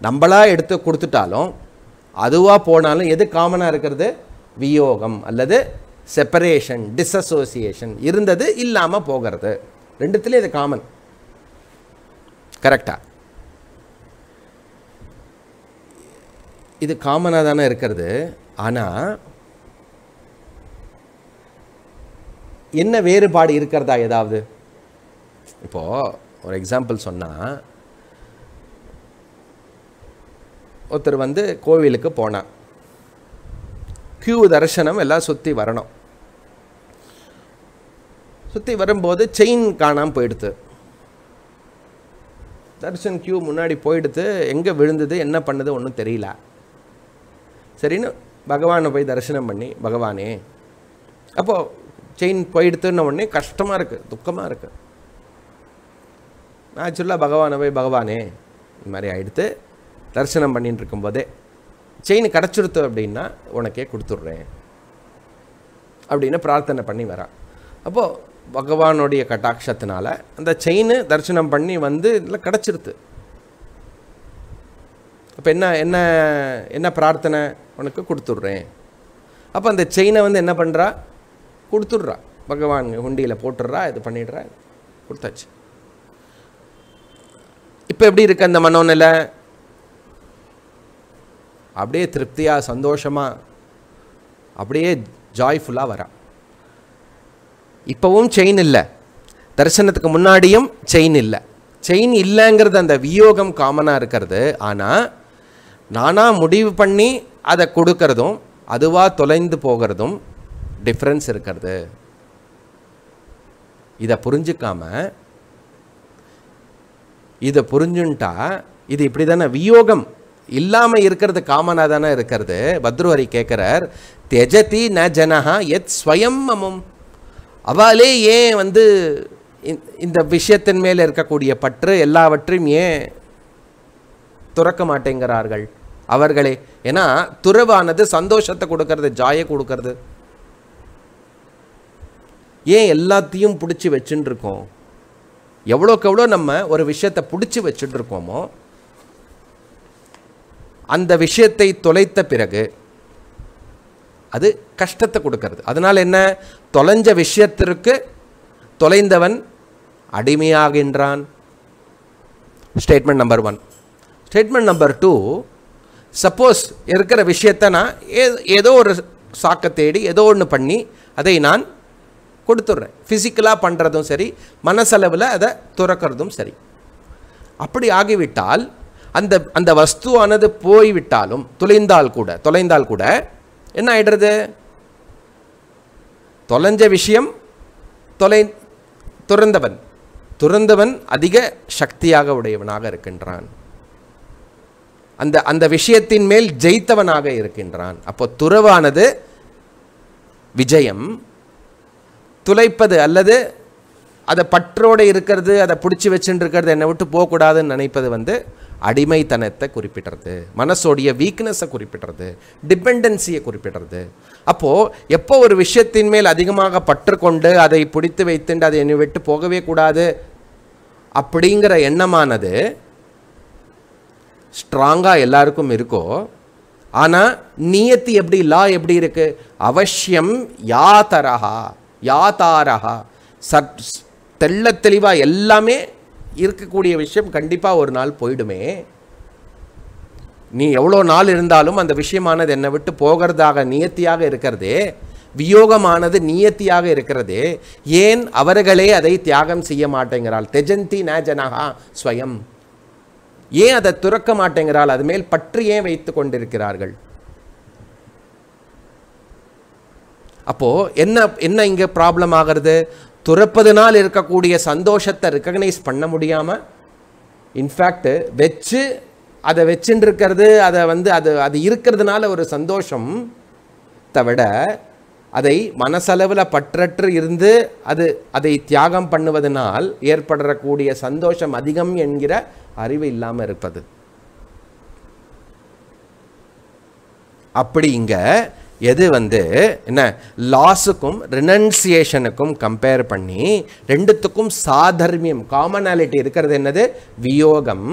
நம்மளாக எடுத்து கொடுத்துட்டாலும் அதுவாக போனாலும் எது காமனாக இருக்கிறது வியோகம் அல்லது செப்பரேஷன் டிஸ்அசோசியேஷன் இருந்தது இல்லாமல் போகிறது ரெண்டுத்துலேயும் இது காமன் கரெக்டாக இது காமனாக தானே இருக்கிறது ஆனால் என்ன வேறுபாடு இருக்கிறதா ஏதாவது இப்போது ஒரு எக்ஸாம்பிள் சொன்னால் ஒருத்தர் வந்து கோவிலுக்கு போனான் கியூ தரிசனம் எல்லாம் சுற்றி வரணும் சுற்றி வரும்போது செயின் காணாமல் போயிடுது தரிசன் கியூ முன்னாடி போயிடுத்து எங்கே விழுந்தது என்ன பண்ணுது ஒன்றும் தெரியல சரின்னு பகவானை போய் தரிசனம் பண்ணி பகவானே அப்போது செயின் போயிடுத்துன்ன உடனே கஷ்டமாக இருக்குது துக்கமாக இருக்குது நான் பகவானை போய் பகவானே இந்த மாதிரி ஆகிடுத்து தரிசனம் பண்ணிட்டு இருக்கும்போதே செயின் கிடச்சிடுத்து அப்படின்னா உனக்கே கொடுத்துட்றேன் அப்படின்னு பிரார்த்தனை பண்ணி வரான் அப்போது பகவானுடைய கட்டாட்சத்தினால அந்த செயின் தரிசனம் பண்ணி வந்து இதில் கிடச்சிருது இப்போ என்ன என்ன என்ன பிரார்த்தனை உனக்கு கொடுத்துட்றேன் அப்போ அந்த செயினை வந்து என்ன பண்ணுறா கொடுத்துட்றா பகவான் உண்டியில் போட்டுடுறா இது பண்ணிடுறா கொடுத்தாச்சு இப்போ எப்படி இருக்குது அந்த மனோநிலை அப்படியே திருப்தியாக சந்தோஷமாக அப்படியே ஜாய்ஃபுல்லாக வரா இப்போவும் செயின் இல்லை தரிசனத்துக்கு முன்னாடியும் செயின் இல்லை செயின் இல்லைங்கிறது அந்த வியோகம் காமனாக இருக்கிறது ஆனால் நானாக முடிவு பண்ணி அதை கொடுக்கறதும் அதுவாக தொலைந்து போகிறதும் டிஃப்ரென்ஸ் இருக்கிறது இதை புரிஞ்சுக்காம இதை புரிஞ்சுன்ட்டா இது இப்படி தானே வியோகம் இல்லாமல் இருக்கிறது காமனாக தானே இருக்கிறது பத்ருஹரி கேட்குறார் தெஜதி ந ஜனஹா எத் ஸ்வயம் மமம் அவளே ஏன் வந்து இந்த விஷயத்தின் மேலே இருக்கக்கூடிய பற்று எல்லாவற்றையும் ஏன் துறக்க மாட்டேங்கிறார்கள் அவர்களே ஏன்னா துறவானது சந்தோஷத்தை கொடுக்கறது ஜாயை கொடுக்கறது ஏன் எல்லாத்தையும் பிடிச்சி வச்சுட்டு இருக்கோம் எவ்வளோக்கு எவ்வளோ நம்ம ஒரு விஷயத்தை பிடிச்சி வச்சுட்டு இருக்கோமோ அந்த விஷயத்தை தொலைத்த பிறகு அது கஷ்டத்தை கொடுக்கறது அதனால் என்ன தொலைஞ்ச விஷயத்திற்கு தொலைந்தவன் அடிமையாகின்றான் statement number one statement number two suppose இருக்கிற விஷயத்த நான் ஏ ஏதோ ஒரு சாக்கை தேடி ஏதோ ஒன்று பண்ணி அதை நான் கொடுத்துட்றேன் ஃபிசிக்கலாக பண்ணுறதும் சரி மனசளவில் அதை துறக்கிறதும் சரி அப்படி ஆகிவிட்டால் அந்த அந்த வஸ்துவானது போய்விட்டாலும் தொலைந்தால் கூட தொலைந்தால் கூட என்ன ஆகிடுறது தொலைஞ்ச விஷயம் தொலை துறந்தவன் துறந்தவன் அதிக சக்தியாக உடையவனாக இருக்கின்றான் அந்த அந்த விஷயத்தின் மேல் ஜெயித்தவனாக இருக்கின்றான் அப்போ துறவானது விஜயம் துளைப்பது அல்லது அதை பற்றோடு இருக்கிறது அதை பிடிச்சி வச்சுட்டு இருக்கிறது என்னை விட்டு போகக்கூடாதுன்னு நினைப்பது வந்து அடிமைத்தனத்தை குறிப்பிடுறது மனசோடைய வீக்னஸை குறிப்பிடுறது டிபெண்டன்சியை குறிப்பிடுறது அப்போது எப்போ ஒரு விஷயத்தின் மேல் அதிகமாக பற்றுக்கொண்டு அதை பிடித்து வைத்துண்டு அதை என்னை விட்டு போகவே கூடாது அப்படிங்கிற எண்ணமானது ஸ்ட்ராங்காக எல்லாருக்கும் இருக்கோ ஆனால் நியத்தி எப்படி லா எப்படி இருக்குது அவசியம் யா தரஹா யா சத் தெள்ள தெளிவாக எல்லாமே இருக்கக்கூடிய விஷயம் கண்டிப்பாக ஒரு நாள் போயிடுமே நீ எவ்வளோ நாள் இருந்தாலும் அந்த விஷயமானது என்னை விட்டு போகிறதாக நியத்தியாக இருக்கிறதே வியோகமானது நியத்தியாக இருக்கிறதே ஏன் அவர்களே அதை தியாகம் செய்ய மாட்டேங்கிறாள் தெஜந்தி ந ஜனகா ஸ்வயம் ஏன் அதை துறக்க மாட்டேங்கிறாள் அது மேல் பற்று ஏன் வைத்து கொண்டிருக்கிறார்கள் அப்போ என்ன என்ன இங்கே ப்ராப்ளம் ஆகிறது துறப்பதுனால் இருக்கக்கூடிய சந்தோஷத்தை ரெக்கக்னைஸ் பண்ண முடியாமல் இன்ஃபேக்ட் வச்சு அதை வச்சுட்டு இருக்கிறது அதை வந்து அது அது இருக்கிறதுனால ஒரு சந்தோஷம் தவிட அதை மனசளவில் பற்றற்று இருந்து அது அதை தியாகம் பண்ணுவதனால் ஏற்படக்கூடிய சந்தோஷம் அதிகம் என்கிற அறிவு இல்லாமல் இருப்பது அப்படி இங்கே எது வந்து என்ன லாஸுக்கும் ரினன்சியேஷனுக்கும் கம்பேர் பண்ணி ரெண்டுத்துக்கும் சாதர்மியம் காமனாலிட்டி இருக்கிறது என்னது வியோகம்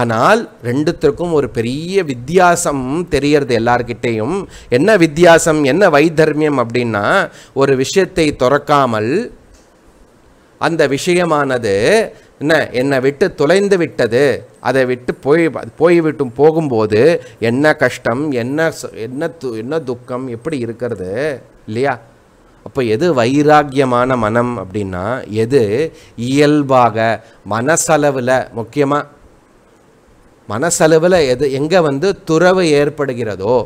ஆனால் ரெண்டுத்திற்கும் ஒரு பெரிய வித்தியாசம் தெரியறது எல்லார்கிட்டேயும் என்ன வித்தியாசம் என்ன வைத்தர்மியம் அப்படின்னா ஒரு விஷயத்தை துறக்காமல் அந்த விஷயமானது என்ன என்னை விட்டு தொலைந்து விட்டது அதை விட்டு போய் போய்விட்டும் போகும்போது என்ன கஷ்டம் என்ன என்ன து என்ன துக்கம் எப்படி இருக்கிறது இல்லையா அப்போ எது வைராக்கியமான மனம் அப்படின்னா எது இயல்பாக மனசளவில் முக்கியமாக மனசளவில் எது எங்கே வந்து துறவு ஏற்படுகிறதோ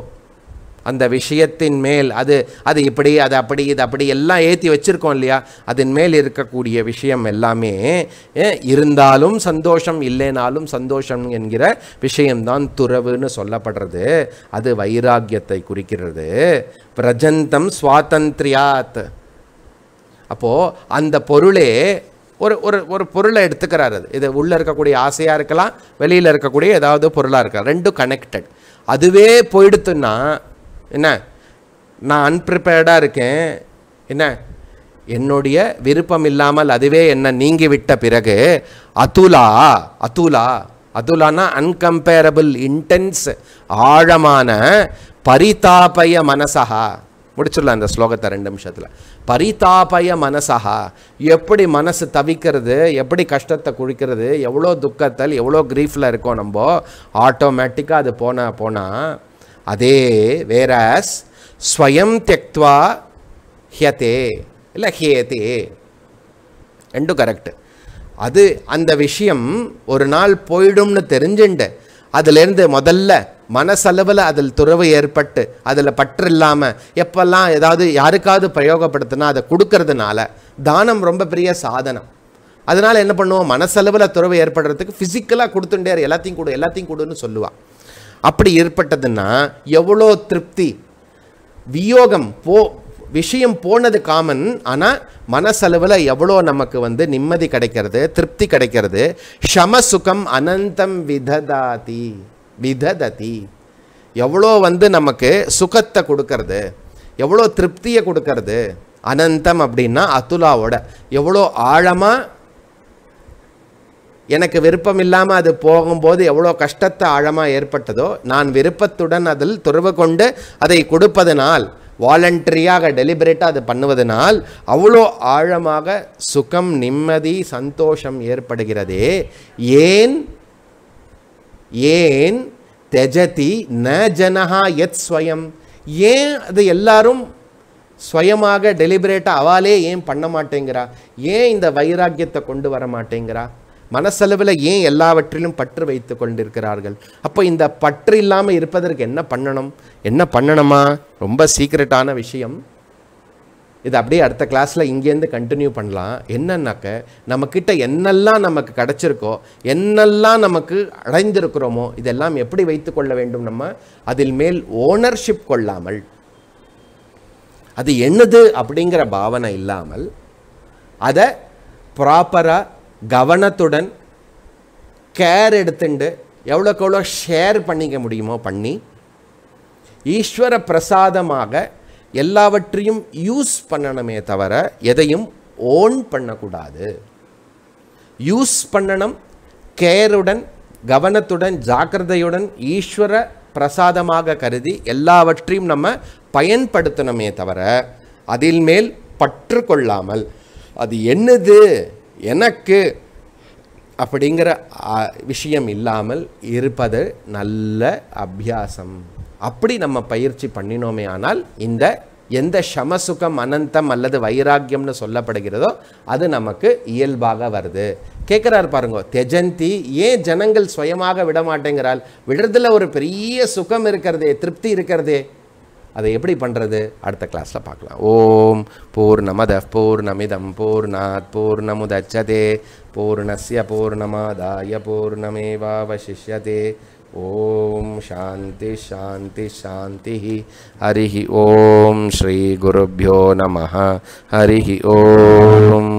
அந்த விஷயத்தின் மேல் அது அது இப்படி அது அப்படி இது அப்படி எல்லாம் ஏற்றி வச்சுருக்கோம் இல்லையா அதன் மேல் இருக்கக்கூடிய விஷயம் எல்லாமே இருந்தாலும் சந்தோஷம் இல்லைனாலும் சந்தோஷம் என்கிற விஷயம்தான் துறவுன்னு சொல்லப்படுறது அது வைராக்கியத்தை குறிக்கிறது பிரஜந்தம் சுவாதந்திரியாத் அப்போது அந்த பொருளே ஒரு ஒரு ஒரு பொருளை எடுத்துக்கிறார் அது இது உள்ளே இருக்கக்கூடிய ஆசையாக இருக்கலாம் வெளியில் இருக்கக்கூடிய ஏதாவது பொருளாக இருக்கலாம் ரெண்டும் கனெக்டட் அதுவே போயிடுத்துன்னா என்ன நான் அன்பிரிப்பேர்டாக இருக்கேன் என்ன என்னுடைய விருப்பம் இல்லாமல் அதுவே என்ன நீங்கிவிட்ட பிறகு அதுலா அதுலா அதுலானா அன்கம்பேரபிள் இன்டென்ஸ் ஆழமான பரிதாபய மனசகா முடிச்சிடலாம் இந்த ஸ்லோகத்தை ரெண்டு நிமிஷத்தில் பரிதாபய மனசகா எப்படி மனசு தவிக்கிறது எப்படி கஷ்டத்தை குழிக்கிறது எவ்வளோ துக்கத்தில் எவ்வளோ க்ரீஃபில் இருக்கோம் நம்ம ஆட்டோமேட்டிக்காக அது போனால் போனால் அதே வேராஸ் ஸ்வயம் தியக்துவா ஹியதே இல்லை ஹியதே ரெண்டும் கரெக்டு அது அந்த விஷயம் ஒரு நாள் போயிடும்னு தெரிஞ்சுண்டு அதுலேருந்து முதல்ல மனசளவில் அதில் துறவு ஏற்பட்டு அதில் பற்று இல்லாமல் எப்பெல்லாம் ஏதாவது யாருக்காவது பிரயோகப்படுத்தினா அதை கொடுக்கறதுனால தானம் ரொம்ப பெரிய சாதனம் அதனால் என்ன பண்ணுவோம் மனசளவில் துறவு ஏற்படுறதுக்கு ஃபிசிக்கலாக கொடுத்துட்டே எல்லாத்தையும் கொடு எல்லாத்தையும் கொடுன்னு சொல்லுவாள் அப்படி ஏற்பட்டதுன்னா எவ்வளோ திருப்தி வியோகம் போ விஷயம் போனது காமன் ஆனால் மனசளவில் எவ்வளோ நமக்கு வந்து நிம்மதி கிடைக்கிறது திருப்தி கிடைக்கிறது ஷம சுகம் அனந்தம் விததாதி விதததி எவ்வளோ வந்து நமக்கு சுகத்தை கொடுக்கறது எவ்வளோ திருப்தியை கொடுக்கறது அனந்தம் அப்படின்னா அத்துலாவோட எவ்வளோ ஆழமாக எனக்கு விருப்பம் இல்லாமல் அது போகும்போது எவ்வளோ கஷ்டத்தை ஆழமாக ஏற்பட்டதோ நான் விருப்பத்துடன் அதில் துறவு கொண்டு அதை கொடுப்பதனால் வாலண்டரியாக டெலிபரேட்டாக அது பண்ணுவதனால் அவ்வளோ ஆழமாக சுகம் நிம்மதி சந்தோஷம் ஏற்படுகிறதே ஏன் ஏன் தெஜதி ந ஜனஹா எத் ஸ்வயம் ஏன் அது எல்லாரும் ஸ்வயமாக டெலிபரேட்டாக அவாலே ஏன் பண்ண மாட்டேங்கிறா ஏன் இந்த வைராக்கியத்தை கொண்டு வர மாட்டேங்கிறா மனசளவில் ஏன் எல்லாவற்றிலும் பற்று வைத்து கொண்டிருக்கிறார்கள் அப்போ இந்த பற்று இல்லாமல் இருப்பதற்கு என்ன பண்ணணும் என்ன பண்ணணுமா ரொம்ப சீக்ரெட்டான விஷயம் இது அப்படியே அடுத்த கிளாஸில் இங்கேருந்து கண்டினியூ பண்ணலாம் என்னன்னாக்க நம்மக்கிட்ட என்னெல்லாம் நமக்கு கிடச்சிருக்கோ என்னெல்லாம் நமக்கு அடைந்திருக்கிறோமோ இதெல்லாம் எப்படி வைத்து கொள்ள வேண்டும் நம்ம அதில் மேல் ஓனர்ஷிப் கொள்ளாமல் அது என்னது அப்படிங்கிற பாவனை இல்லாமல் அதை ப்ராப்பராக கவனத்துடன் கேர் எடுத்துண்டு எவ்வளோக்கு எவ்வளோ ஷேர் பண்ணிக்க முடியுமோ பண்ணி ஈஸ்வர பிரசாதமாக எல்லாவற்றையும் யூஸ் பண்ணணுமே தவிர எதையும் ஓன் பண்ணக்கூடாது யூஸ் பண்ணணும் கேருடன் கவனத்துடன் ஜாக்கிரதையுடன் ஈஸ்வர பிரசாதமாக கருதி எல்லாவற்றையும் நம்ம பயன்படுத்தணுமே தவிர அதில் மேல் பற்று கொள்ளாமல் அது என்னது எனக்கு அப்படிங்கிற விஷயம் இல்லாமல் இருப்பது நல்ல அபியாசம் அப்படி நம்ம பயிற்சி பண்ணினோமே ஆனால் இந்த எந்த சமசுகம் அனந்தம் அல்லது வைராக்கியம்னு சொல்லப்படுகிறதோ அது நமக்கு இயல்பாக வருது கேட்குறாரு பாருங்க தெஜந்தி ஏன் ஜனங்கள் சுயமாக விட மாட்டேங்கிறாள் விடுறதுல ஒரு பெரிய சுகம் இருக்கிறதே திருப்தி இருக்கிறதே அதை எப்படி பண்ணுறது அடுத்த கிளாஸில் பார்க்கலாம் ஓம் பூர்ணமத பூர்ணமிதம் பூர்ணாத் பூர்ணமுதச்சதே பூர்ணஸ்ய பூர்ணமாதாய பூர்ணமேவாவசிஷ்யதே ஓம் சாந்தி சாந்தி சாந்தி ஹரி ஓம் ஸ்ரீ குருபியோ நம ஹரிஹி ஓம்